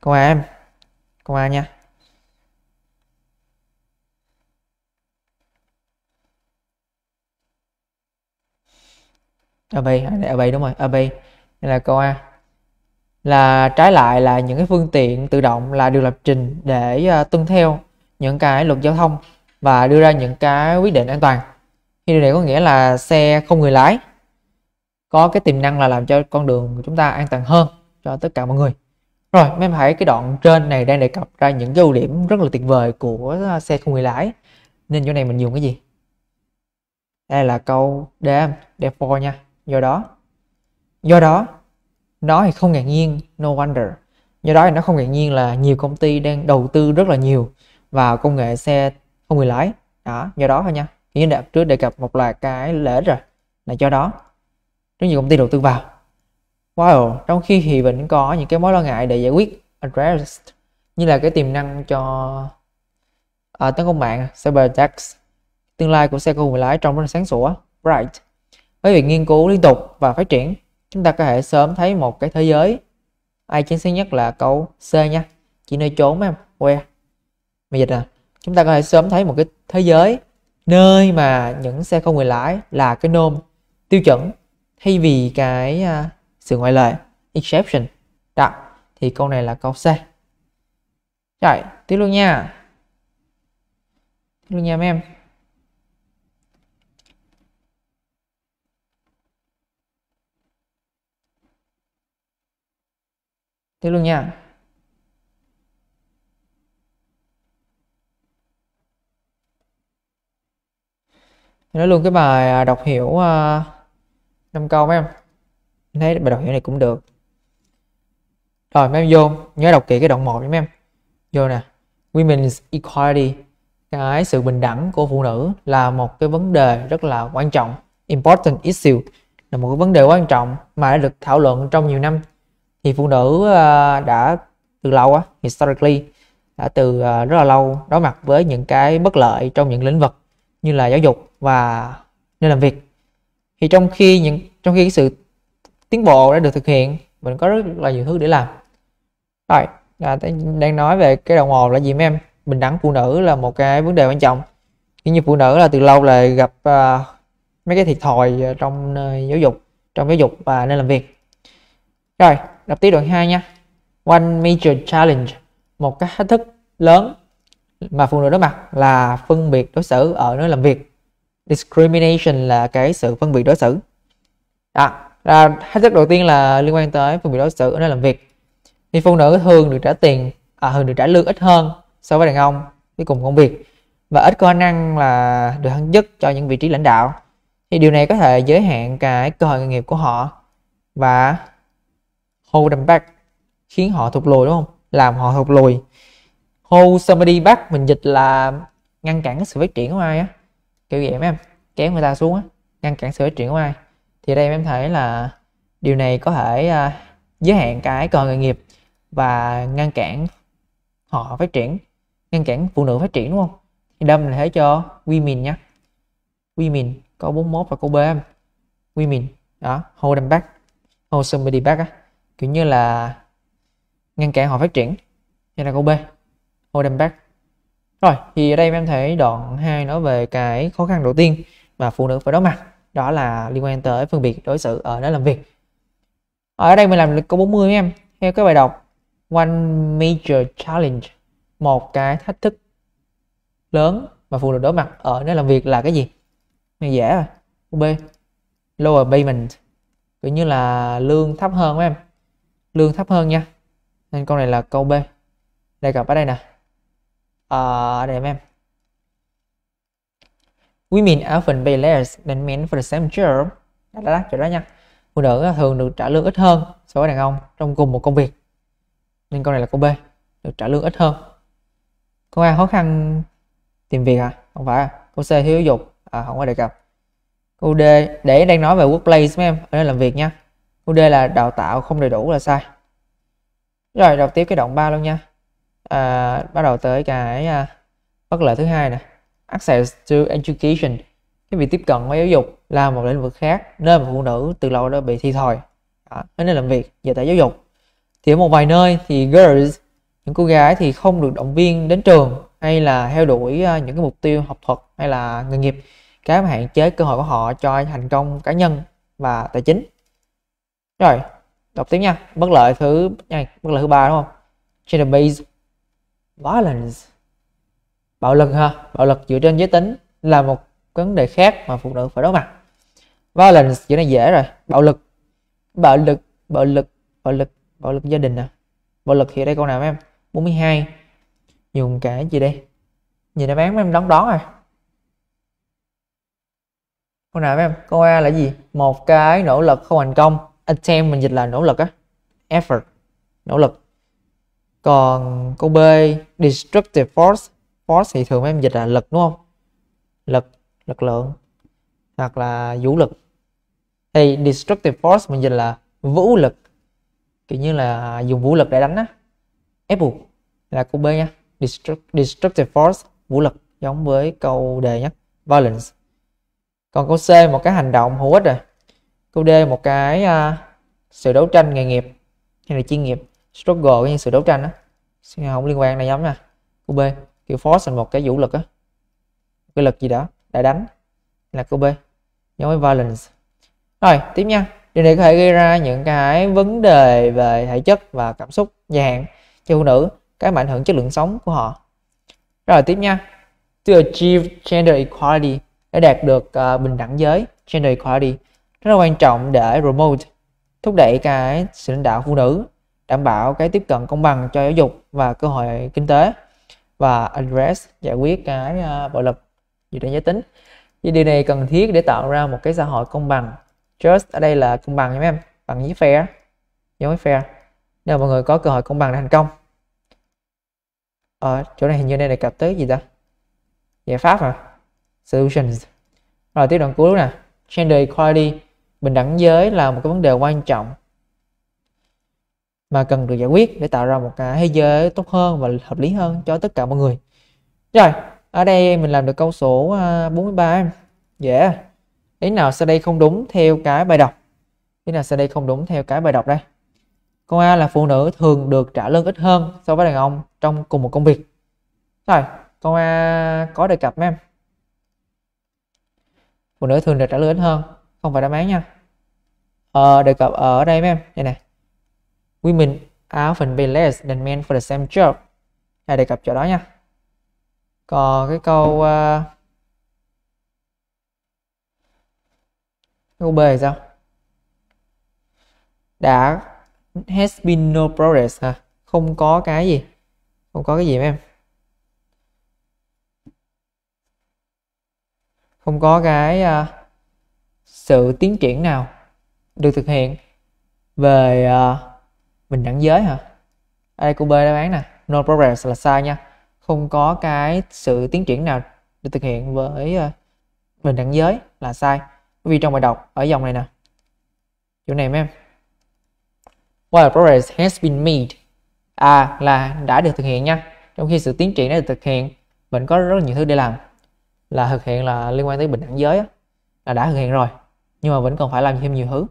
câu a em câu a nha ab, à, ab đúng rồi, ab, đây là câu A là trái lại là những cái phương tiện tự động là được lập trình để uh, tuân theo những cái luật giao thông và đưa ra những cái quyết định an toàn thì điều này có nghĩa là xe không người lái có cái tiềm năng là làm cho con đường của chúng ta an toàn hơn cho tất cả mọi người rồi em thấy cái đoạn trên này đang đề cập ra những cái ưu điểm rất là tuyệt vời của xe không người lái nên chỗ này mình dùng cái gì đây là câu damn therefore nha do đó do đó nó thì không ngạc nhiên no wonder do đó thì nó không ngạc nhiên là nhiều công ty đang đầu tư rất là nhiều vào công nghệ xe không người lái đó do đó thôi nha như đã trước đề cập một loạt cái lễ rồi là cho đó rất nhiều công ty đầu tư vào wow trong khi thì vẫn có những cái mối lo ngại để giải quyết addressed như là cái tiềm năng cho à, tấn công mạng cyber attacks tương lai của xe công người lái trong sáng sủa bright với việc nghiên cứu liên tục và phát triển chúng ta có thể sớm thấy một cái thế giới ai chính xác nhất là câu c nha chỉ nơi trốn em where mày dịch à chúng ta có thể sớm thấy một cái thế giới nơi mà những xe không người lái là cái nôm tiêu chuẩn thay vì cái uh, sự ngoại lệ exception đó thì câu này là câu C chạy tiếp luôn nha tiếp luôn nha mấy em tiếp luôn nha nói luôn cái bài à, đọc hiểu à, năm uh, câu mấy em thấy bài đọc hiểu này cũng được rồi mấy em vô nhớ đọc kỹ cái đoạn một nha mấy em vô nè women's equality cái sự bình đẳng của phụ nữ là một cái vấn đề rất là quan trọng important issue là một cái vấn đề quan trọng mà đã được thảo luận trong nhiều năm thì phụ nữ uh, đã từ lâu á historically đã từ uh, rất là lâu đối mặt với những cái bất lợi trong những lĩnh vực như là giáo dục và nơi làm việc thì trong khi những trong khi cái sự tiến bộ đã được thực hiện mình có rất là nhiều thứ để làm rồi à, đang nói về cái đồng hồ là gì mấy em bình đẳng phụ nữ là một cái vấn đề quan trọng kiểu như phụ nữ là từ lâu là gặp uh, mấy cái thiệt thòi à, trong uh, giáo dục trong giáo dục và nơi làm việc rồi đọc tiếp đoạn 2 nha one major challenge một cái thách thức lớn mà phụ nữ đối mặt là phân biệt đối xử ở nơi làm việc discrimination là cái sự phân biệt đối xử à, à thách thức đầu tiên là liên quan tới phân biệt đối xử ở nơi làm việc thì phụ nữ thường được trả tiền à, thường được trả lương ít hơn so với đàn ông với cùng công việc và ít khả năng là được thăng chức cho những vị trí lãnh đạo thì điều này có thể giới hạn cái cơ hội nghề nghiệp của họ và hold them back khiến họ thụt lùi đúng không làm họ thụt lùi hold somebody back mình dịch là ngăn cản sự phát triển của ai á kiểu vậy mấy em kéo người ta xuống á ngăn cản sự phát triển của ai thì đây em thấy là điều này có thể uh, giới hạn cái cơ hội nghề nghiệp và ngăn cản họ phát triển ngăn cản phụ nữ phát triển đúng không thì đâm là thế cho women nhé women có 41 và câu B em women đó hold them back hold somebody back á kiểu như là ngăn cản họ phát triển đây là câu B modem rồi thì ở đây em thấy đoạn 2 nói về cái khó khăn đầu tiên mà phụ nữ phải đối mặt đó là liên quan tới phân biệt đối xử ở nơi làm việc ở đây mình làm câu có 40 em theo cái bài đọc one major challenge một cái thách thức lớn mà phụ nữ đối mặt ở nơi làm việc là cái gì này dễ rồi B lower payment kiểu như là lương thấp hơn em lương thấp hơn nha nên câu này là câu B đây gặp ở đây nè uh, đây em women often pay less than men for the same job đã đáp chỗ đó nha phụ nữ ờ, thường được trả lương ít hơn so với đàn ông trong cùng một công việc nên câu này là câu B được trả lương ít hơn câu A khó khăn tìm việc à không phải câu C thiếu dục à, không có đề cập câu D để đang nói về workplace mấy em ở đây làm việc nha câu D là đào tạo không đầy đủ là sai rồi đọc tiếp cái đoạn 3 luôn nha à, bắt đầu tới cái à, bất lợi thứ hai nè access to education cái việc tiếp cận với giáo dục là một lĩnh vực khác nơi phụ nữ từ lâu đã bị thi thòi à, nên làm việc về tại giáo dục thì ở một vài nơi thì girls những cô gái thì không được động viên đến trường hay là theo đuổi à, những cái mục tiêu học thuật hay là nghề nghiệp cái mà hạn chế cơ hội của họ cho thành công cá nhân và tài chính rồi đọc tiếp nha bất lợi thứ này bất lợi thứ ba đúng không gender based violence bạo lực ha bạo lực dựa trên giới tính là một vấn đề khác mà phụ nữ phải đối mặt violence chữ này dễ rồi bạo lực bạo lực bạo lực bạo lực bạo lực gia đình nè à. bạo lực thì đây câu nào em 42 dùng cả gì đây nhìn đáp án em đón đón rồi à. câu nào em câu A là gì một cái nỗ lực không thành công attempt mình dịch là nỗ lực á effort nỗ lực còn câu B destructive force force thì thường em dịch là lực đúng không lực lực lượng hoặc là vũ lực thì destructive force mình dịch là vũ lực kiểu như là dùng vũ lực để đánh á ép buộc là câu B nha Destruct, destructive force vũ lực giống với câu D nhé violence còn câu C một cái hành động hữu ích rồi à. câu D một cái uh, sự đấu tranh nghề nghiệp hay là chuyên nghiệp struggle với những sự đấu tranh á, không liên quan này giống nha câu b kiểu force thành một cái vũ lực á cái lực gì đó đã đánh là câu b nhóm với violence rồi tiếp nha điều này có thể gây ra những cái vấn đề về thể chất và cảm xúc dài hạn cho phụ nữ cái ảnh hưởng chất lượng sống của họ rồi tiếp nha to achieve gender equality để đạt được uh, bình đẳng giới gender equality rất là quan trọng để promote thúc đẩy cái sự lãnh đạo phụ nữ đảm bảo cái tiếp cận công bằng cho giáo dục và cơ hội kinh tế và address giải quyết cái à, bạo lực dựa trên giới tính thì điều này cần thiết để tạo ra một cái xã hội công bằng just ở đây là công bằng nha em bằng với fair giống với fair nên mọi người có cơ hội công bằng để thành công ở ờ, chỗ này hình như đây đề cập tới gì ta giải pháp hả solutions rồi tiếp đoạn cuối nè gender equality bình đẳng giới là một cái vấn đề quan trọng mà cần được giải quyết để tạo ra một cái thế giới tốt hơn và hợp lý hơn cho tất cả mọi người rồi ở đây mình làm được câu số 43 à, em dễ yeah. ý nào sau đây không đúng theo cái bài đọc ý nào sau đây không đúng theo cái bài đọc đây câu A là phụ nữ thường được trả lương ít hơn so với đàn ông trong cùng một công việc rồi câu A có đề cập em phụ nữ thường được trả lương ít hơn không phải đáp án nha ờ, đề cập ở đây em đây này Women are often paid less than men for the same job. Hãy đề cập chỗ đó nha. Còn cái câu uh, câu B thì sao? Đã has been no progress hả? Không có cái gì. Không có cái gì em? Không có cái uh, sự tiến triển nào được thực hiện về uh, bình đẳng giới hả ở đây cô b đáp án nè no progress là sai nha không có cái sự tiến triển nào được thực hiện với bình ờ, đẳng giới là sai vì trong bài đọc ở dòng này nè chỗ này mấy em while progress has been made à là đã được thực hiện nha trong khi sự tiến triển đã được thực hiện vẫn có rất là nhiều thứ để làm là thực hiện là liên quan tới bình đẳng giới là đã thực hiện rồi nhưng mà vẫn còn phải làm thêm nhiều thứ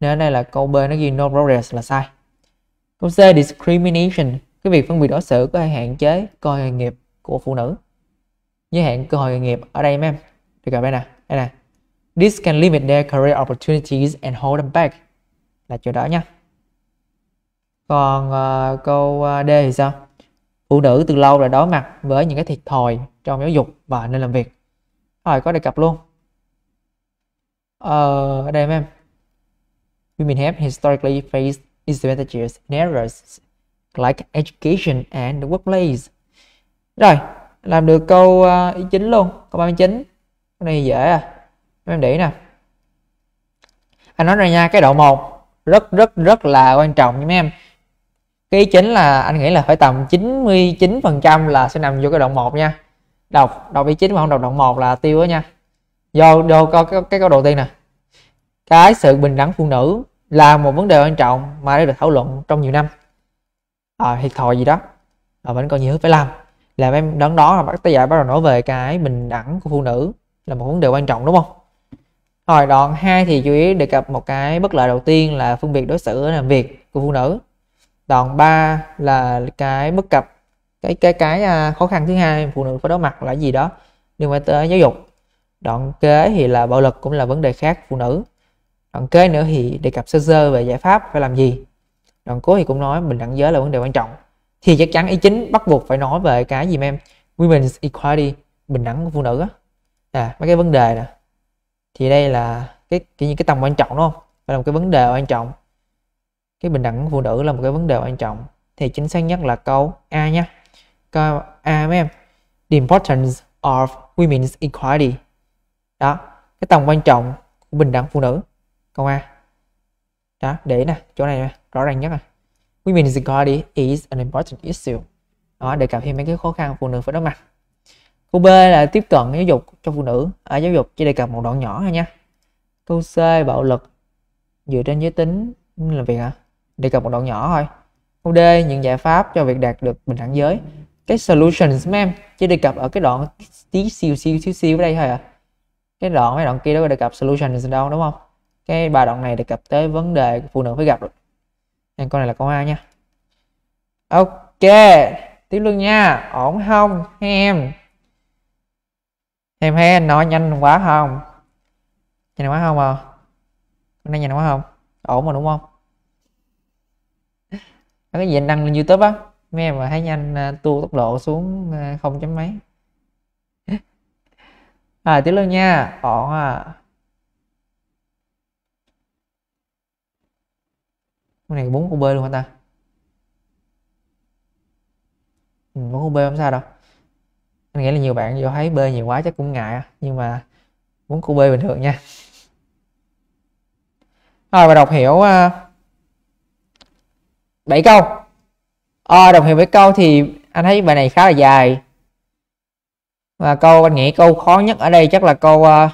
nên ở đây là câu B nó ghi no progress là sai Câu C discrimination, cái việc phân biệt đối xử có thể hạn chế cơ hội nghề nghiệp của phụ nữ. Giới hạn cơ hội nghề nghiệp ở đây em thì gặp đây nè, đây nè. This can limit their career opportunities and hold them back. Là chỗ đó nha. Còn uh, câu ờ, D thì sao? Phụ nữ từ lâu đã đối mặt với những cái thiệt thòi trong giáo dục và nơi làm việc. Rồi có đề cập luôn. Ờ, uh, ở đây em. Women have historically faced disadvantages and errors like education and the workplace rồi làm được câu uh, ý chính luôn câu 39 cái này dễ à em để nè anh nói rồi nha cái độ 1 rất rất rất là quan trọng nha mấy em cái ý chính là anh nghĩ là phải tầm 99 phần trăm là sẽ nằm vô cái đoạn 1 nha đọc đọc ý chính mà không đọc đoạn 1 là tiêu đó nha vô vô có cái, cái câu đầu tiên nè cái sự bình đẳng phụ nữ là một vấn đề quan trọng mà đã được thảo luận trong nhiều năm à, thiệt thòi gì đó à, vẫn còn nhiều thứ phải làm làm em đón đó là bắt tác giải bắt đầu nói về cái bình đẳng của phụ nữ là một vấn đề quan trọng đúng không rồi đoạn 2 thì chú ý đề cập một cái bất lợi đầu tiên là phân biệt đối xử ở làm việc của phụ nữ đoạn 3 là cái bất cập cái cái cái à, khó khăn thứ hai phụ nữ phải đối mặt là gì đó liên quan tới giáo dục đoạn kế thì là bạo lực cũng là vấn đề khác phụ nữ đoạn kế nữa thì đề cập sơ sơ về giải pháp phải làm gì đoạn cuối thì cũng nói bình đẳng giới là vấn đề quan trọng thì chắc chắn ý chính bắt buộc phải nói về cái gì mà em women's equality bình đẳng của phụ nữ á à mấy cái vấn đề nè thì đây là cái kiểu như cái tầm quan trọng đúng không phải là một cái vấn đề quan trọng cái bình đẳng phụ nữ là một cái vấn đề quan trọng thì chính xác nhất là câu A nhé câu A mấy em the importance of women's equality đó cái tầm quan trọng của bình đẳng phụ nữ câu A đó để nè chỗ này rõ ràng nhất à women equality is an important issue đó để cập thêm mấy cái khó khăn phụ nữ phải đối mặt câu B là tiếp cận giáo dục cho phụ nữ ở giáo dục chỉ đề cập một đoạn nhỏ thôi nha câu C bạo lực dựa trên giới tính làm việc à? đề cập một đoạn nhỏ thôi câu D những giải pháp cho việc đạt được bình đẳng giới cái solutions mấy em chỉ đề cập ở cái đoạn tí siêu siêu siêu siêu ở đây thôi à cái đoạn mấy đoạn kia đó có đề cập solutions đâu đúng không cái bài đoạn này đề cập tới vấn đề phụ nữ phải gặp được nên con này là câu A nha ok tiếp luôn nha ổn không em em thấy anh nói nhanh quá không nhanh quá không à hôm nay nhanh quá không ổn mà đúng không cái gì anh đăng lên youtube á mấy em mà thấy nhanh à, tua tốc độ xuống à, không chấm mấy à tiếp luôn nha ổn à con này bốn con b luôn hả ta ừ, bốn con b không sao đâu anh nghĩ là nhiều bạn do thấy b nhiều quá chắc cũng ngại nhưng mà bốn con b bình thường nha rồi và đọc hiểu à, bảy 7 câu à, đọc hiểu 7 câu thì anh thấy bài này khá là dài và câu anh nghĩ câu khó nhất ở đây chắc là câu à,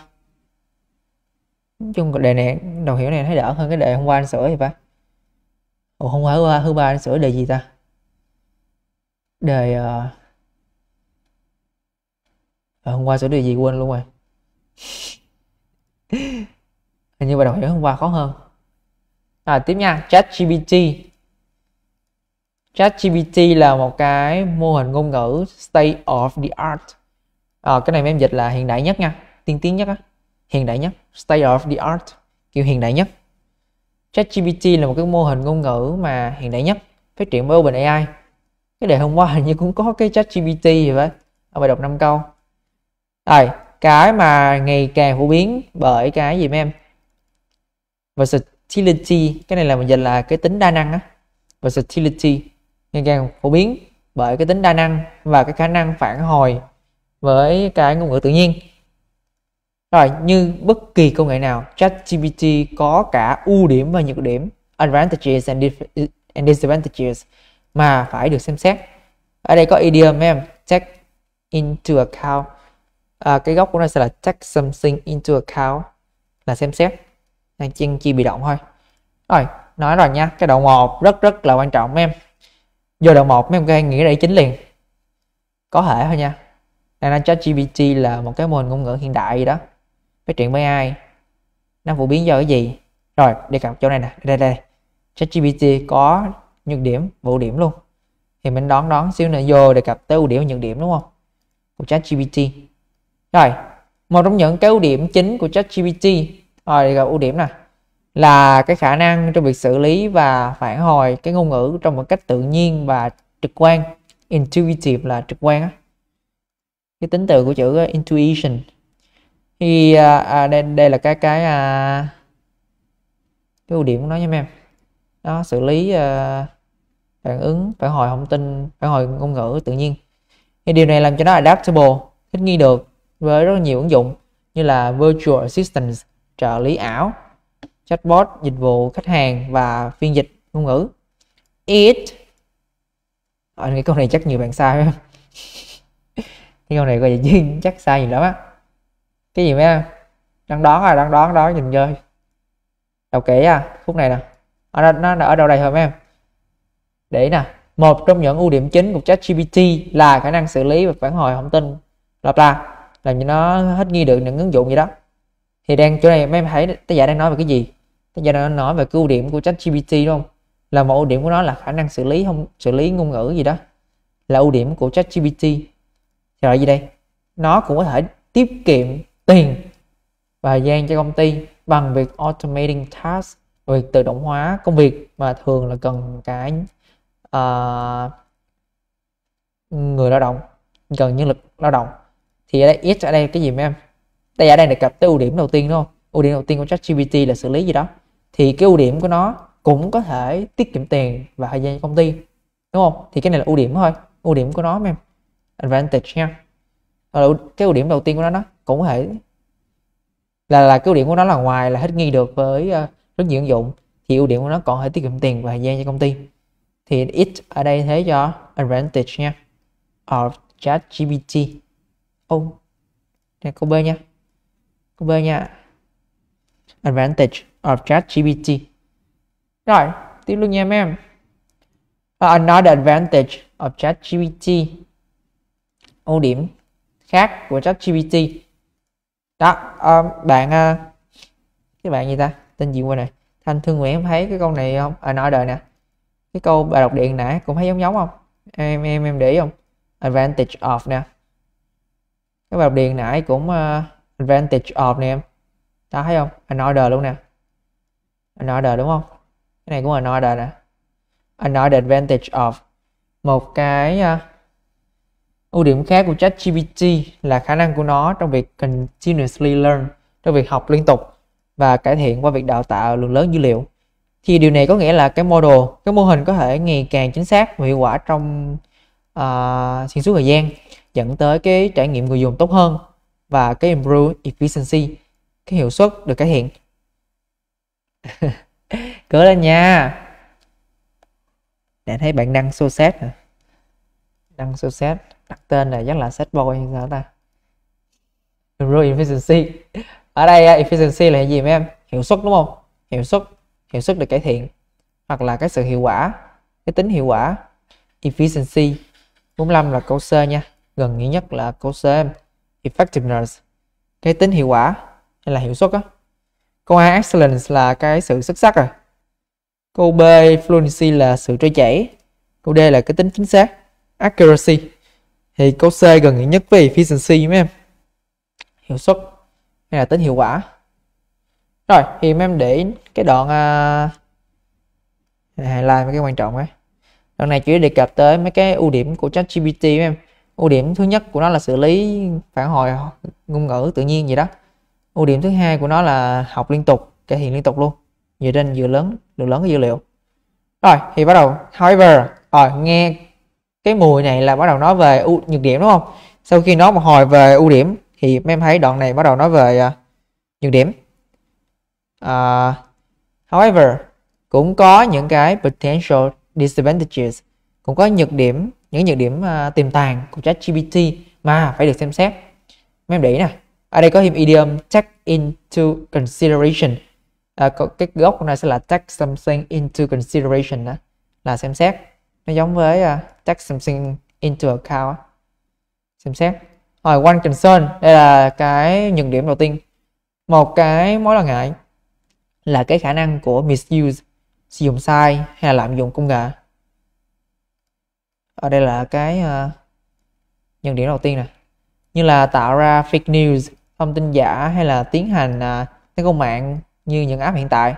nói chung đề này đọc hiểu này thấy đỡ hơn cái đề hôm qua anh sửa thì phải Ủa không qua thứ ba nó sửa đề gì ta? Đề à, hôm qua sửa đề gì quên luôn rồi. Hình như bài đọc hiểu hôm qua khó hơn. À tiếp nha, ChatGPT. ChatGPT là một cái mô hình ngôn ngữ state of the art. À, cái này em dịch là hiện đại nhất nha, tiên tiến nhất á, hiện đại nhất, state of the art, kiểu hiện đại nhất ChatGPT là một cái mô hình ngôn ngữ mà hiện đại nhất phát triển bởi OpenAI cái đề hôm qua hình như cũng có cái ChatGPT gì vậy ở bài đọc 5 câu rồi cái mà ngày càng phổ biến bởi cái gì mấy em versatility cái này là mình dịch là cái tính đa năng á versatility ngày càng phổ biến bởi cái tính đa năng và cái khả năng phản hồi với cái ngôn ngữ tự nhiên rồi, như bất kỳ công nghệ nào, ChatGPT có cả ưu điểm và nhược điểm, advantages and, disadvantages mà phải được xem xét. Ở đây có idiom em, take into account. À, cái gốc của nó sẽ là take something into account là xem xét. Đang chân chi bị động thôi. Rồi, nói rồi nha, cái đầu một rất rất là quan trọng em. Vô đầu một mấy em các em nghĩ đây chính liền. Có thể thôi nha. đang Nên gpt là một cái mô hình ngôn ngữ hiện đại gì đó phát triển với ai nó phổ biến do cái gì rồi đề cập chỗ này nè đây đây ChatGPT có nhược điểm và điểm luôn thì mình đón đón xíu nữa vô đề cập tới ưu điểm và nhược điểm đúng không của ChatGPT rồi một trong những cái ưu điểm chính của ChatGPT rồi đề cập ưu điểm nè là cái khả năng trong việc xử lý và phản hồi cái ngôn ngữ trong một cách tự nhiên và trực quan intuitive là trực quan á cái tính từ của chữ ờ, intuition thì à, à, đây đây là cái cái à, cái ưu điểm của nó nha em nó xử lý à, phản ứng phản hồi thông tin phản hồi ngôn ngữ tự nhiên thì điều này làm cho nó adaptable thích nghi được với rất nhiều ứng dụng như là virtual assistant trợ lý ảo chatbot dịch vụ khách hàng và phiên dịch ngôn ngữ it à, ờ, cái câu này chắc nhiều bạn sai không cái câu này có gì chắc sai nhiều lắm á cái gì mấy em đang đón rồi à, đang đón đó nhìn chơi đầu kỹ à khúc này nè ở nó, nó ở đâu đây thôi mấy em để nè một trong những ưu điểm chính của chat gpt là khả năng xử lý và phản hồi thông tin bla bla làm cho nó hết nghi được những ứng dụng gì đó thì đang chỗ này mấy em thấy tác giả đang nói về cái gì tác giả đang nói về cái ưu điểm của chat gpt đúng không là một ưu điểm của nó là khả năng xử lý không xử lý ngôn ngữ gì đó là ưu điểm của ChatGPT thì là gì đây nó cũng có thể tiết kiệm tiền và gian cho công ty bằng việc automating tasks việc tự động hóa công việc mà thường là cần cái uh, à, người lao động cần nhân lực lao động thì ở đây ít ở đây cái gì mấy em đây ở đây là cập tới ưu điểm đầu tiên đúng không ưu điểm đầu tiên của ChatGPT là xử lý gì đó thì cái ưu điểm của nó cũng có thể tiết kiệm tiền và thời gian cho công ty đúng không thì cái này là ưu điểm thôi ưu điểm của nó mấy em advantage nha là cái ưu điểm đầu tiên của nó đó cũng có thể là là cái ưu điểm của nó là ngoài là hết nghi được với uh, rất nhiều ứng dụng thì ưu điểm của nó còn thể tiết kiệm tiền và thời gian cho công ty thì it ở đây thế cho advantage nha of chat GPT oh nè câu B nha câu B nha advantage of chat GPT rồi tiếp luôn nha em em ờ, another advantage of chat GPT ưu điểm khác của chat GPT đó um, bạn uh, cái bạn gì ta tên gì qua này thanh thương nguyễn em thấy cái câu này không ở à, nói đời nè cái câu bài đọc điện nãy cũng thấy giống giống không em em em để ý không advantage of nè cái bài đọc điện nãy cũng uh, advantage of nè em ta thấy không anh à, order luôn nè anh à, order đúng không cái này cũng là order nè anh à, order advantage of một cái uh, Ưu điểm khác của ChatGPT là khả năng của nó trong việc continuously learn, trong việc học liên tục và cải thiện qua việc đào tạo lượng lớn dữ liệu. Thì điều này có nghĩa là cái model, cái mô hình có thể ngày càng chính xác và hiệu quả trong uh, xuyên suốt thời gian dẫn tới cái trải nghiệm người dùng tốt hơn và cái improve efficiency, cái hiệu suất được cải thiện. Cỡ lên nha. để thấy bạn đăng so xét hả? Đăng so xét đặt tên là chắc là set boy hay sao ta Euro efficiency ở đây à, efficiency là gì mấy em hiệu suất đúng không hiệu suất hiệu suất được cải thiện hoặc là cái sự hiệu quả cái tính hiệu quả efficiency 45 là câu C nha gần nghĩa nhất là câu C em effectiveness cái tính hiệu quả hay là hiệu suất á câu A excellence là cái sự xuất sắc rồi à. câu B fluency là sự trôi chảy câu D là cái tính chính xác accuracy thì câu C gần nhất về efficiency mấy em hiệu suất hay là tính hiệu quả rồi thì mấy em để cái đoạn uh, highlight mấy cái quan trọng ấy đoạn này chỉ đề cập tới mấy cái ưu điểm của chat GPT mấy em ưu điểm thứ nhất của nó là xử lý phản hồi ngôn ngữ tự nhiên gì đó ưu điểm thứ hai của nó là học liên tục cải thiện liên tục luôn dựa trên dựa lớn lượng lớn của dữ liệu rồi thì bắt đầu however rồi nghe cái mùi này là bắt đầu nói về ưu nhược điểm đúng không sau khi nói một hồi về ưu điểm thì em thấy đoạn này bắt đầu nói về uh, nhược điểm uh, however cũng có những cái potential disadvantages cũng có nhược điểm những nhược điểm uh, tiềm tàng của chat GPT mà phải được xem xét mấy em để ý nè ở đây có thêm idiom take into consideration uh, cái gốc này sẽ là take something into consideration đó, là xem xét nó giống với uh, ờ, take something into account xem xét rồi one concern đây là cái nhược điểm đầu tiên một cái mối lo ngại là cái khả năng của misuse sử dụng sai hay là lạm dụng công nghệ ở đây là cái uh, nhược điểm đầu tiên nè như là tạo ra fake news thông tin giả hay là tiến hành uh, tấn công mạng như những app hiện tại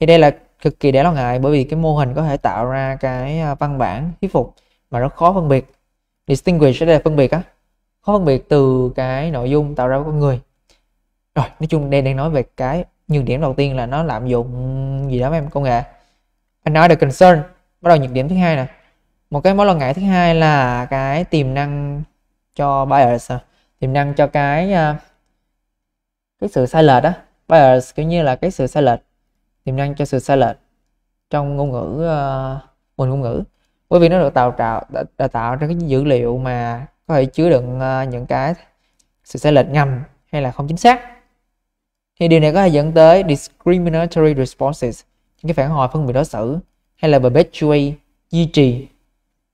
thì đây là cực kỳ đáng lo ngại bởi vì cái mô hình có thể tạo ra cái à, văn bản thuyết phục mà rất khó phân biệt distinguish sẽ là phân biệt á khó phân biệt từ cái nội dung tạo ra của con người rồi nói chung đây đang nói về cái nhược điểm đầu tiên là nó lạm dụng gì đó mấy em công nghệ Anh nói another concern bắt đầu nhược điểm thứ hai nè một cái mối lo ngại thứ hai là cái tiềm năng cho bias à, tiềm năng cho cái à, cái sự sai lệch đó bias kiểu như là cái sự sai lệch tiềm năng cho sự sai lệch trong ngôn ngữ uh, ngôn ngữ bởi vì nó được tạo tạo đã, tạo ra cái dữ liệu mà có thể chứa đựng uh, những cái sự sai lệch ngầm hay là không chính xác thì điều này có thể dẫn tới discriminatory responses những cái phản hồi phân biệt đối xử hay là perpetuate duy trì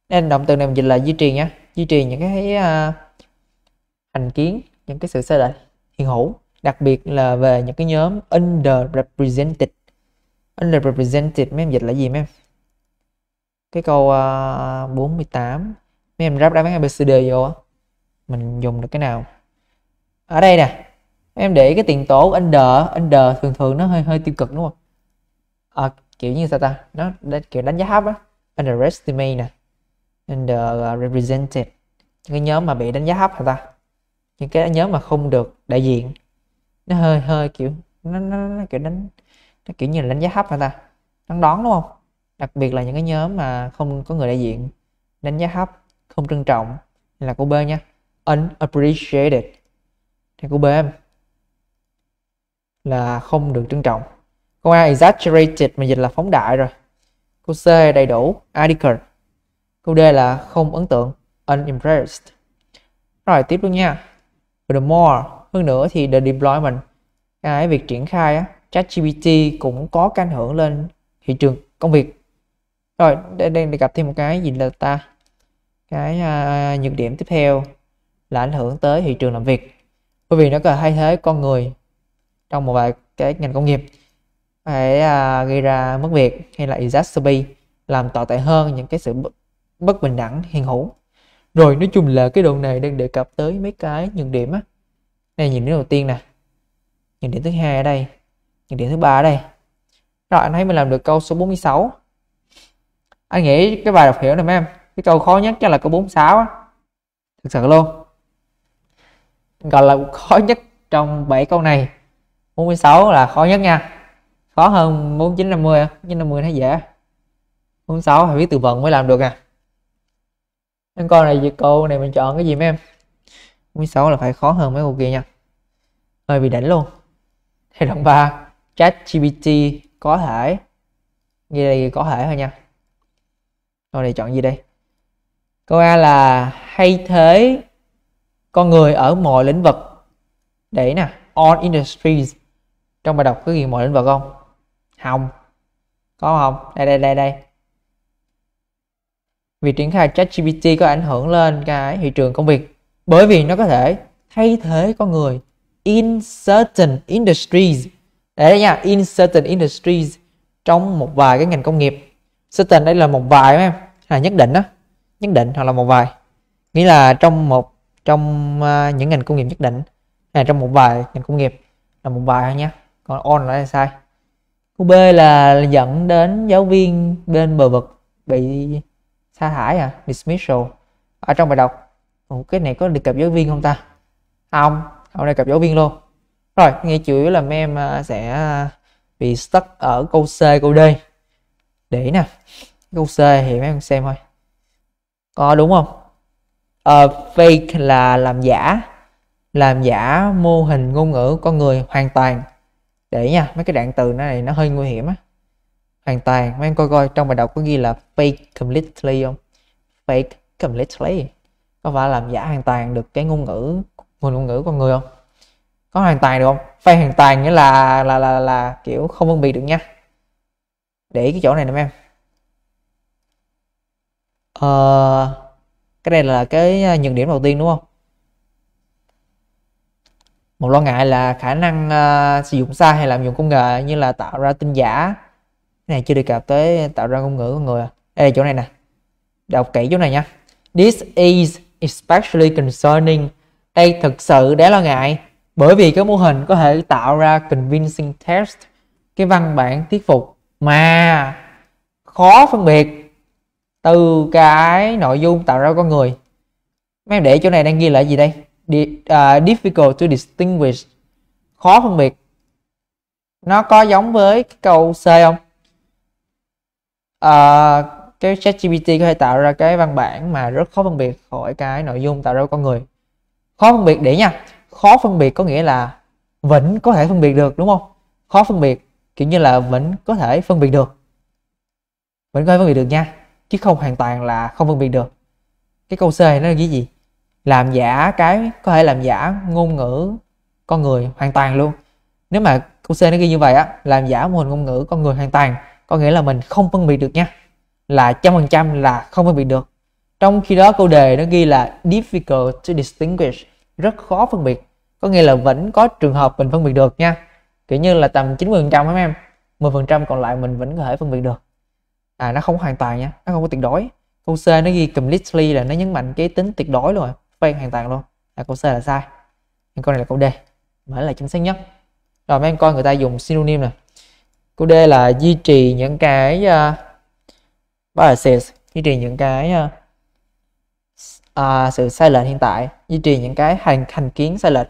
nên động từ này mình dịch là duy trì nhé duy trì những cái uh, thành kiến những cái sự sai lệch hiện hữu đặc biệt là về những cái nhóm underrepresented underrepresented mấy em dịch là gì mấy em cái câu uh, à, 48 mấy em ráp đáp án ABCD vô á mình dùng được cái nào ở đây nè em để cái tiền tổ under under thường thường nó hơi hơi tiêu cực đúng không à, kiểu như sao ta nó kiểu đánh giá thấp á underestimate nè under represented cái nhóm mà bị đánh giá thấp hả ta những cái nhóm mà không được đại diện nó hơi hơi kiểu nó nó, nó kiểu đánh nó kiểu như là đánh giá thấp hả ta nó đón đúng không đặc biệt là những cái nhóm mà không có người đại diện đánh giá thấp không trân trọng là cô B nha unappreciated thì cô B em là không được trân trọng câu A exaggerated mà dịch là phóng đại rồi Cô C đầy đủ adequate Cô D là không ấn tượng unimpressed rồi tiếp luôn nha the more hơn nữa thì the deployment cái việc triển khai á ChatGPT cũng có cái hưởng lên thị trường công việc rồi đây đang đề cập thêm một cái gì là ta cái uh, nhược điểm tiếp theo là ảnh hưởng tới thị trường làm việc bởi vì nó có thay thế con người trong một vài cái ngành công nghiệp phải uh, gây ra mất việc hay là exacerbate làm tồi tệ hơn những cái sự bất, bất bình đẳng hiện hữu rồi nói chung là cái đoạn này đang đề cập tới mấy cái nhược điểm á đây nhìn đến đầu tiên nè nhược điểm thứ hai ở đây những điểm thứ ba ở đây rồi anh thấy mình làm được câu số 46 anh nghĩ cái bài đọc hiểu này mấy em cái câu khó nhất chắc là câu 46 á thực sự luôn gọi là khó nhất trong 7 câu này 46 là khó nhất nha khó hơn 49 50 950 thấy dễ 46 phải biết từ vựng mới làm được à nên câu này câu này mình chọn cái gì mấy em 46 là phải khó hơn mấy câu kia nha hơi bị đỉnh luôn thì động 3 ChatGPT có thể như này có thể thôi nha con này chọn gì đây câu a là thay thế con người ở mọi lĩnh vực để nè all industries trong bài đọc có gì mọi lĩnh vực không không có không đây đây đây đây việc triển khai Chat GPT có ảnh hưởng lên cái thị trường công việc bởi vì nó có thể thay thế con người in certain industries đấy nha in certain industries trong một vài cái ngành công nghiệp certain đây là một vài em là nhất định đó nhất định hoặc là một vài nghĩa là trong một trong à, những ngành công nghiệp nhất định hay trong một vài ngành công nghiệp là một vài thôi nhé còn on là sai Khu B là, dẫn đến giáo viên bên bờ vực bị sa thải à dismissal ở trong bài đọc cái này có đề cập giáo viên không ta không không đề cập giáo viên luôn rồi nghe chủ yếu là em à, sẽ à, bị stuck ở câu C câu D để nè câu C thì mấy em xem thôi có đúng không uh, fake là làm giả làm giả mô hình ngôn ngữ con người hoàn toàn để nha mấy cái đoạn từ này nó hơi nguy hiểm á hoàn toàn mấy em coi coi trong bài đọc có ghi là fake completely không fake completely có phải làm giả hoàn toàn được cái ngôn ngữ ngôn ngữ con người không có hoàn toàn được không phay hoàn toàn nghĩa là là là là kiểu không phân biệt được nha để cái chỗ này nè em ờ, cái này là cái ờ, nhược điểm đầu tiên đúng không một lo ngại là khả năng uh, sử dụng sai hay làm dụng công nghệ như là tạo ra tin giả cái này chưa đề cập tới tạo ra ngôn ngữ của người đây à. chỗ này nè đọc kỹ chỗ này nha this is especially concerning đây thực sự đáng lo ngại bởi vì cái mô hình có thể tạo ra convincing test cái văn bản thuyết phục mà khó phân biệt từ cái nội dung tạo ra con người mấy em để chỗ này đang ghi lại gì đây Di, uh, difficult to distinguish khó phân biệt nó có giống với cái câu C không uh, cái GPT có thể tạo ra cái văn bản mà rất khó phân biệt khỏi cái nội dung tạo ra con người khó phân biệt để nha khó phân biệt có nghĩa là vẫn có thể phân biệt được đúng không khó phân biệt kiểu như là vẫn có thể phân biệt được vẫn có thể phân biệt được nha chứ không hoàn toàn là không phân biệt được cái câu c này nó là cái gì làm giả cái có thể làm giả ngôn ngữ con người hoàn toàn luôn nếu mà câu c nó ghi như vậy á làm giả mô hình ngôn ngữ con người hoàn toàn có nghĩa là mình không phân biệt được nha là trăm phần trăm là không phân biệt được trong khi đó câu đề nó ghi là difficult to distinguish rất khó phân biệt có nghĩa là vẫn có trường hợp mình phân biệt được nha kiểu như là tầm 90 phần trăm em 10 phần trăm còn lại mình vẫn có thể phân biệt được à nó không hoàn toàn nha nó không có tuyệt đối câu C nó ghi completely là nó nhấn mạnh cái tính tuyệt đối luôn rồi phan hoàn toàn luôn là câu C là sai nhưng câu này là câu D mới là chính xác nhất rồi mấy em coi người ta dùng synonym nè câu D là duy trì những cái uh, biases duy trì những cái uh, uh, sự sai lệch hiện tại duy trì những cái hành hành kiến sai lệch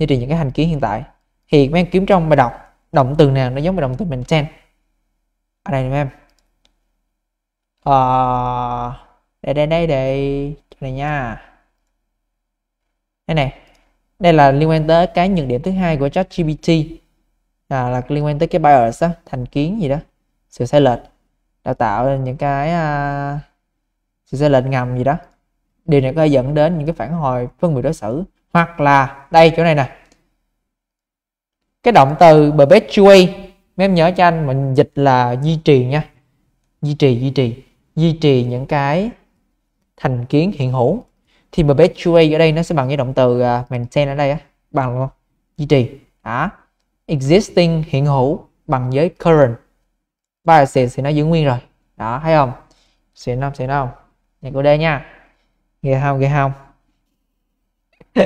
duy trì những cái hành kiến hiện tại thì mấy em kiếm trong bài đọc động từ nào nó giống bài động từ mình send ở đây nè em à, đây đây đây đây này nha đây này đây là liên quan tới cái nhược điểm thứ hai của ChatGPT à, là liên quan tới cái bias á, thành kiến gì đó sự sai lệch đào tạo những cái uh, sự sai lệch ngầm gì đó điều này có thể dẫn đến những cái phản hồi phân biệt đối xử hoặc là đây chỗ này nè cái động từ perpetuate mấy em nhớ cho anh mình dịch là duy trì nha duy trì duy trì duy trì những cái thành kiến hiện hữu thì perpetuate ở đây nó sẽ bằng với động từ à, maintain ở đây á bằng luôn duy trì đó existing hiện hữu bằng với current biases thì nó giữ nguyên rồi đó thấy không xịn không xịn không này cô đây nha nghe không nghe không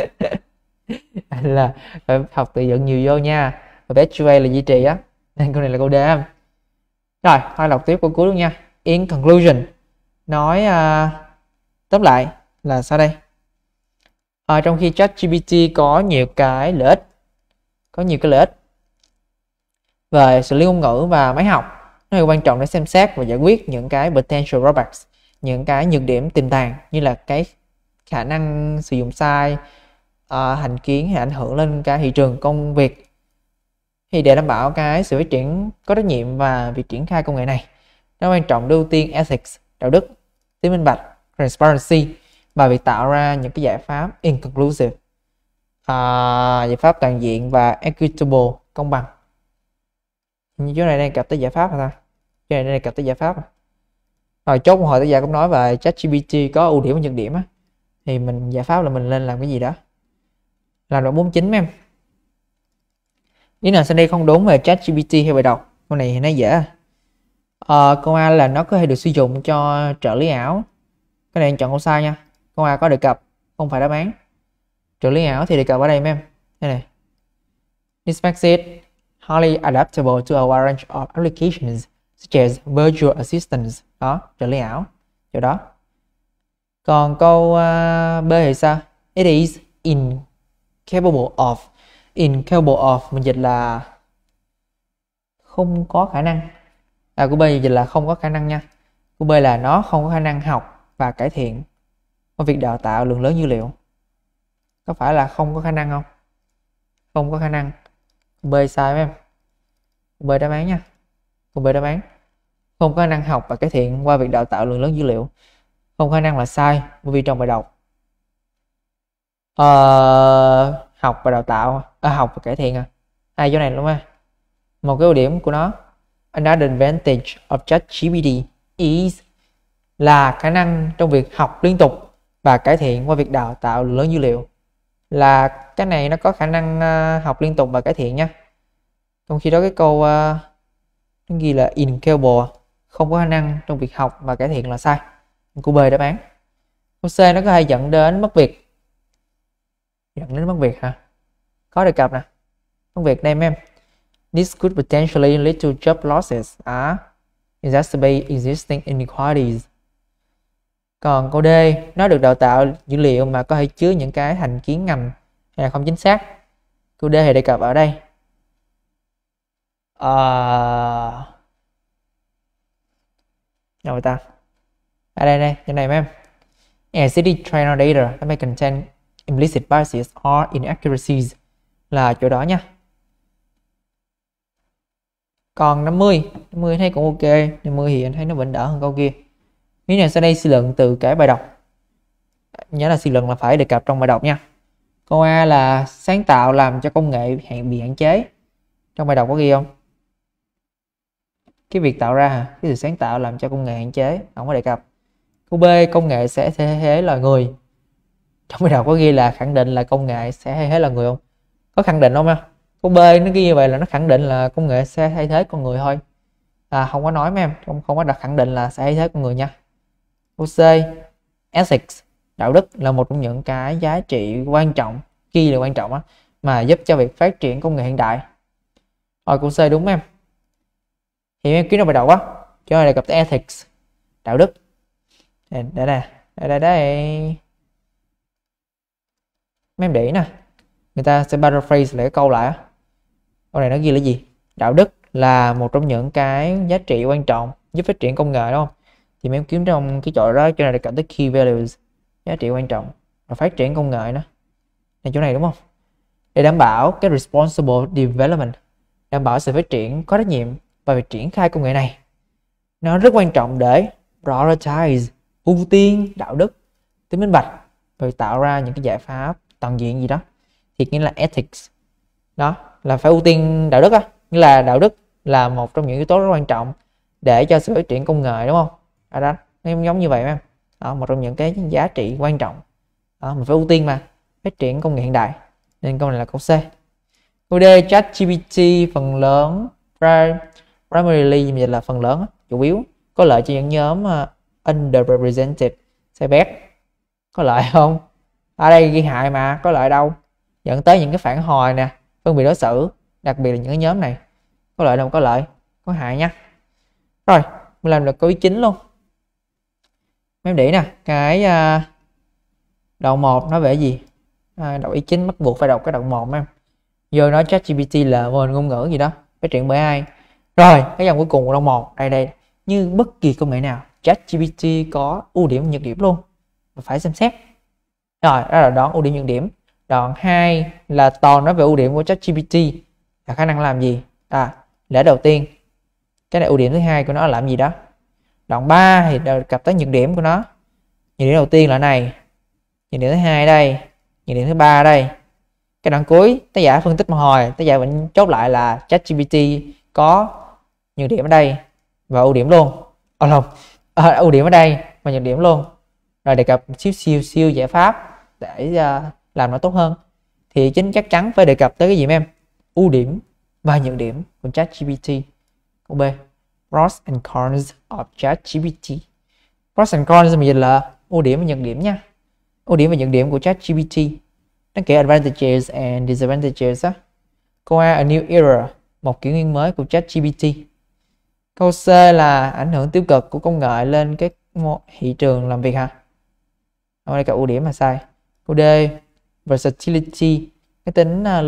là phải ờ, học từ dựng nhiều vô nha và perpetuate là duy trì á nên câu này là câu D rồi thôi đọc tiếp câu cuối luôn nha in conclusion nói uh, tóm lại là sau đây à, trong khi chat GPT có nhiều cái lợi ích có nhiều cái lợi ích về xử lý ngôn ngữ và máy học nó là quan trọng để xem xét và giải quyết những cái potential drawbacks những cái nhược điểm tiềm tàng như là cái khả năng sử dụng sai à, ờ, hành kiến hay ảnh hưởng lên cả thị trường công việc thì để đảm bảo cái sự phát triển có trách nhiệm và việc triển khai công nghệ này nó quan trọng đầu tiên ethics đạo đức tính minh bạch transparency và việc tạo ra những cái giải pháp inclusive à, giải pháp toàn diện và equitable công bằng như chỗ này đang cập tới giải pháp hả ta chỗ này đang cập tới giải pháp rồi chốt một hồi tới giờ cũng nói về chat GPT có ưu điểm và nhược điểm á thì mình giải pháp là mình lên làm cái gì đó làm đoạn 49 em ý là sau đây không đúng về chat GPT hay bài đọc con này thì nó dễ à, ờ, câu A là nó có thể được sử dụng cho trợ lý ảo cái này chọn câu sai nha câu A có đề cập không phải đáp án trợ lý ảo thì đề cập ở đây em đây này This makes it highly adaptable to a wide range of applications such as virtual assistants đó trợ lý ảo chỗ đó còn câu uh, B thì sao it is incapable of incapable of mình dịch là không có khả năng à của B dịch là không có khả năng nha của B là nó không có khả năng học và cải thiện có việc đào tạo lượng lớn dữ liệu có phải là không có khả năng không không có khả năng B sai em B đáp án nha B đáp án không có khả năng học và cải thiện qua việc đào tạo lượng lớn dữ liệu không khả năng là sai bởi vì trong bài đọc à, ờ, học và đào tạo à, học và cải thiện à hai chỗ này đúng không một cái ưu điểm của nó another advantage of chat gpt is là khả năng trong việc học liên tục và cải thiện qua việc đào tạo lớn dữ liệu là cái này nó có khả năng uh, học liên tục và cải thiện nhé trong khi đó cái câu uh, ghi là incapable không có khả năng trong việc học và cải thiện là sai của B đáp án câu C nó có hay dẫn đến mất việc dẫn đến mất việc hả có đề cập nè mất việc đây em this could potentially lead to job losses à exacerbate existing inequalities còn câu D nó được đào tạo dữ liệu mà có thể chứa những cái thành kiến ngầm hay là không chính xác câu D thì đề cập ở đây à... đâu ta ở à, đây này, cái này em as it trainer data that may contain implicit biases or inaccuracies là chỗ đó nha còn 50 50 thấy cũng ok 50 thì anh thấy nó vẫn đỡ hơn câu kia miếng này sau đây suy luận từ cái bài đọc nhớ là suy luận là phải đề cập trong bài đọc nha câu A là sáng tạo làm cho công nghệ hạn bị hạn chế trong bài đọc có ghi không cái việc tạo ra hả cái sự sáng tạo làm cho công nghệ hạn chế không có đề cập Câu B công nghệ sẽ thay thế loài người trong bài đọc có ghi là khẳng định là công nghệ sẽ thay thế loài người không có khẳng định không em câu B nó ghi như vậy là nó khẳng định là công nghệ sẽ thay thế con người thôi à, không có nói mấy em không không có đặt khẳng định là sẽ thay thế con người nha câu C ethics đạo đức là một trong những cái giá trị quan trọng khi là quan trọng á mà giúp cho việc phát triển công nghệ hiện đại rồi câu C đúng em thì em kiếm ra bài đọc quá cho nên đề cập tới ethics đạo đức đây đây đây đây đây mấy em để nè người ta sẽ paraphrase lại cái câu lại câu này nó ghi là gì đạo đức là một trong những cái giá trị quan trọng giúp phát triển công nghệ đúng không thì mấy em kiếm trong cái chỗ đó cho này là cảm tới key values giá trị quan trọng và phát triển công nghệ nữa này chỗ này đúng không để đảm bảo cái responsible development đảm bảo sự phát triển có trách nhiệm và việc triển khai công nghệ này nó rất quan trọng để prioritize ưu tiên đạo đức tính minh bạch rồi tạo ra những cái giải pháp toàn diện gì đó thì nghĩa là ethics đó là phải ưu tiên đạo đức á nghĩa là đạo đức là một trong những yếu tố rất quan trọng để cho sự phát triển công nghệ đúng không ở à, đó nó giống như vậy em đó, một trong những cái giá trị quan trọng đó, mình phải ưu tiên mà phát triển công nghệ hiện đại nên câu này là câu C câu D chat GPT phần lớn primarily dịch là phần lớn chủ yếu có lợi cho những nhóm à, underrepresented sai bét có lợi không ở đây ghi hại mà có lợi đâu dẫn tới những cái phản hồi nè phân biệt đối xử đặc biệt là những cái nhóm này có lợi đâu có lợi có hại nhá rồi mình làm được câu ý chính luôn mấy để nè cái uh, à, đầu một nó về gì à, đọc ý chính bắt buộc phải đọc cái đầu một em vô nói chat gpt là một ngôn ngữ gì đó phát triển bởi ai rồi cái dòng cuối cùng của đoạn một đây đây như bất kỳ công nghệ nào ChatGPT có ưu điểm nhược điểm luôn và phải xem xét rồi đó là đoạn ưu điểm nhược điểm đoạn 2 là toàn nói về ưu điểm của ChatGPT là khả năng làm gì à lẽ đầu tiên cái này ưu điểm thứ hai của nó là làm gì đó đoạn 3 thì cập tới nhược điểm của nó nhược điểm đầu tiên là này nhược điểm thứ hai đây nhược điểm thứ ba đây cái đoạn cuối tác giả phân tích một hồi tác giả vẫn chốt lại là ChatGPT có nhược điểm ở đây và ưu điểm luôn Ồ không à, ưu điểm ở đây và nhược điểm luôn rồi đề cập xíu siêu siêu giải pháp để uh, làm nó tốt hơn thì chính chắc chắn phải đề cập tới cái gì em ưu điểm và nhược điểm của chat GPT câu B pros and cons of chat GPT. pros and cons mình dịch là ưu điểm và nhược điểm nha ưu điểm và nhược điểm của chat GPT. nó kể advantages and disadvantages á câu A a new era một kỷ nguyên mới của chat GPT. Câu C là ảnh hưởng tiêu cực của công nghệ lên cái thị trường làm việc hả? Ở đây cả ưu điểm mà sai. Câu D versatility cái tính à,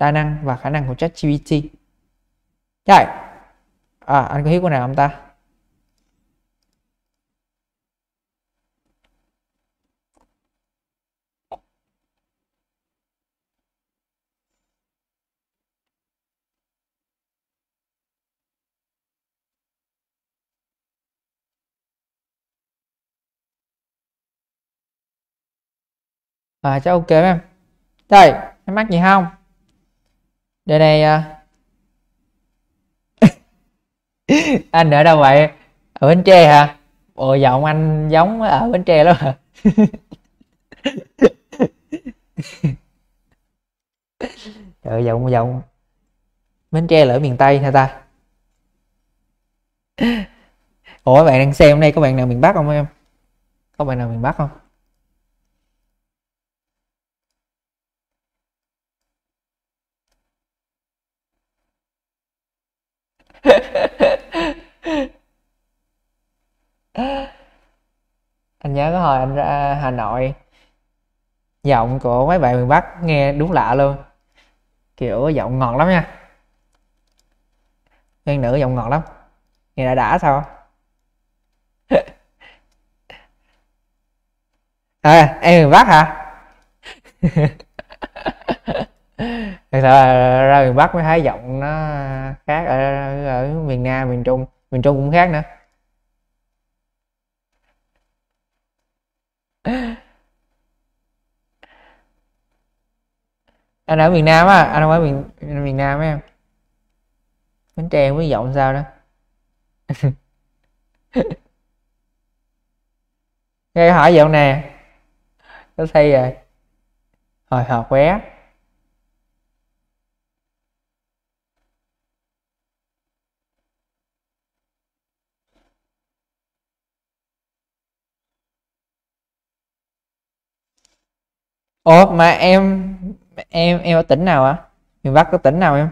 đa năng và khả năng của ChatGPT. Trời. À anh có hiểu câu nào không ta? à, chắc ok em đây em mắc gì không đề này à. anh ở đâu vậy ở bến tre hả ồ giọng anh giống ở bến tre lắm hả trời giọng giọng bến tre là ở miền tây hả ta ủa bạn đang xem hôm nay có bạn nào miền bắc không em có bạn nào miền bắc không nhớ cái hồi anh ra hà nội giọng của mấy bạn miền bắc nghe đúng lạ luôn kiểu giọng ngọt lắm nha nguyên nữ giọng ngọt lắm nghe đã đã sao à, em miền bắc hả thật sự là ra miền bắc mới thấy giọng nó khác ở, ở miền nam miền trung miền trung cũng khác nữa anh ở miền Nam á anh không ở miền miền Nam em Bến Tre không biết giọng sao đó nghe hỏi giọng nè có xây rồi hồi hộp bé Ồ mà em em em ở tỉnh nào ạ à? miền bắc có tỉnh nào em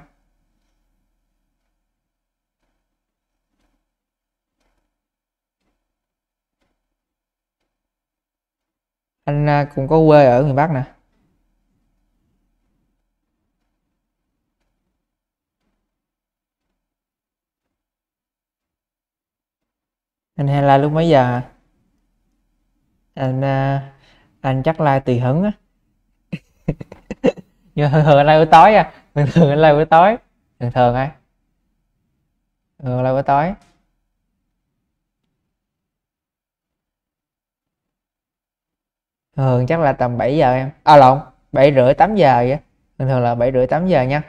anh à, cũng có quê ở miền bắc nè anh hay like lúc mấy giờ anh à, anh chắc like tùy hứng á nhưng thường thường live buổi tối à thường thường live buổi tối thường thường ấy thường live buổi tối thường chắc là tầm 7 giờ em à lộn bảy rưỡi tám giờ vậy bình thường là bảy rưỡi tám giờ nha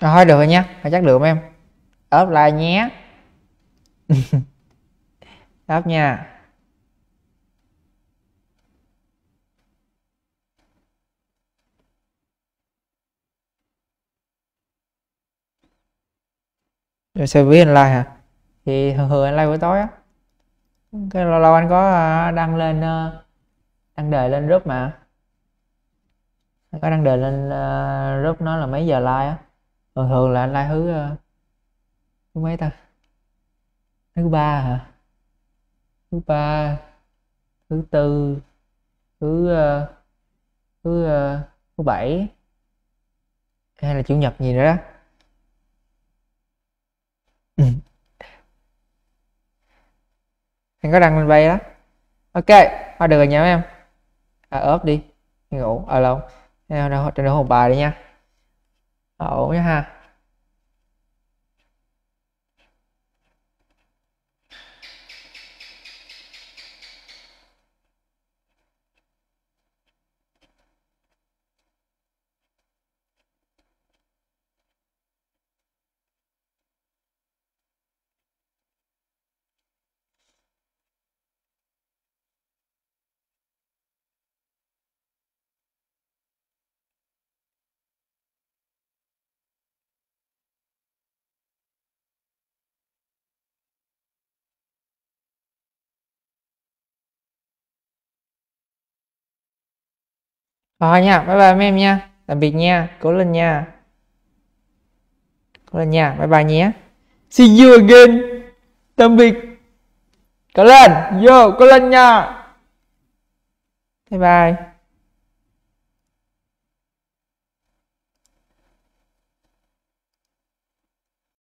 à, thôi được rồi nha chắc được không em ốp like nhé ốp nha rồi sẽ viết anh like hả thì thường thường anh like buổi tối á cái lâu lâu anh có à, đăng lên ờ, đăng đề lên group mà có đăng đề lên ờ, group nó là mấy giờ like á thường thường là anh like thứ ờ, thứ mấy ta thứ ba hả thứ ba thứ tư thứ uh, thứ uh, thứ bảy hay là chủ nhật gì nữa đó anh có đăng lên bay đó ok à, được rồi nha mấy em à, ốp đi ngủ ở à, nào đâu trên đó hồn bài đi nha ổn nhá ha à nha, bye bye em nha. Tạm biệt nha, cố lên nha. Cố lên nha, bye bye nhé. See you again. Tạm biệt. Cố lên, vô, cố lên nha. Bye bye.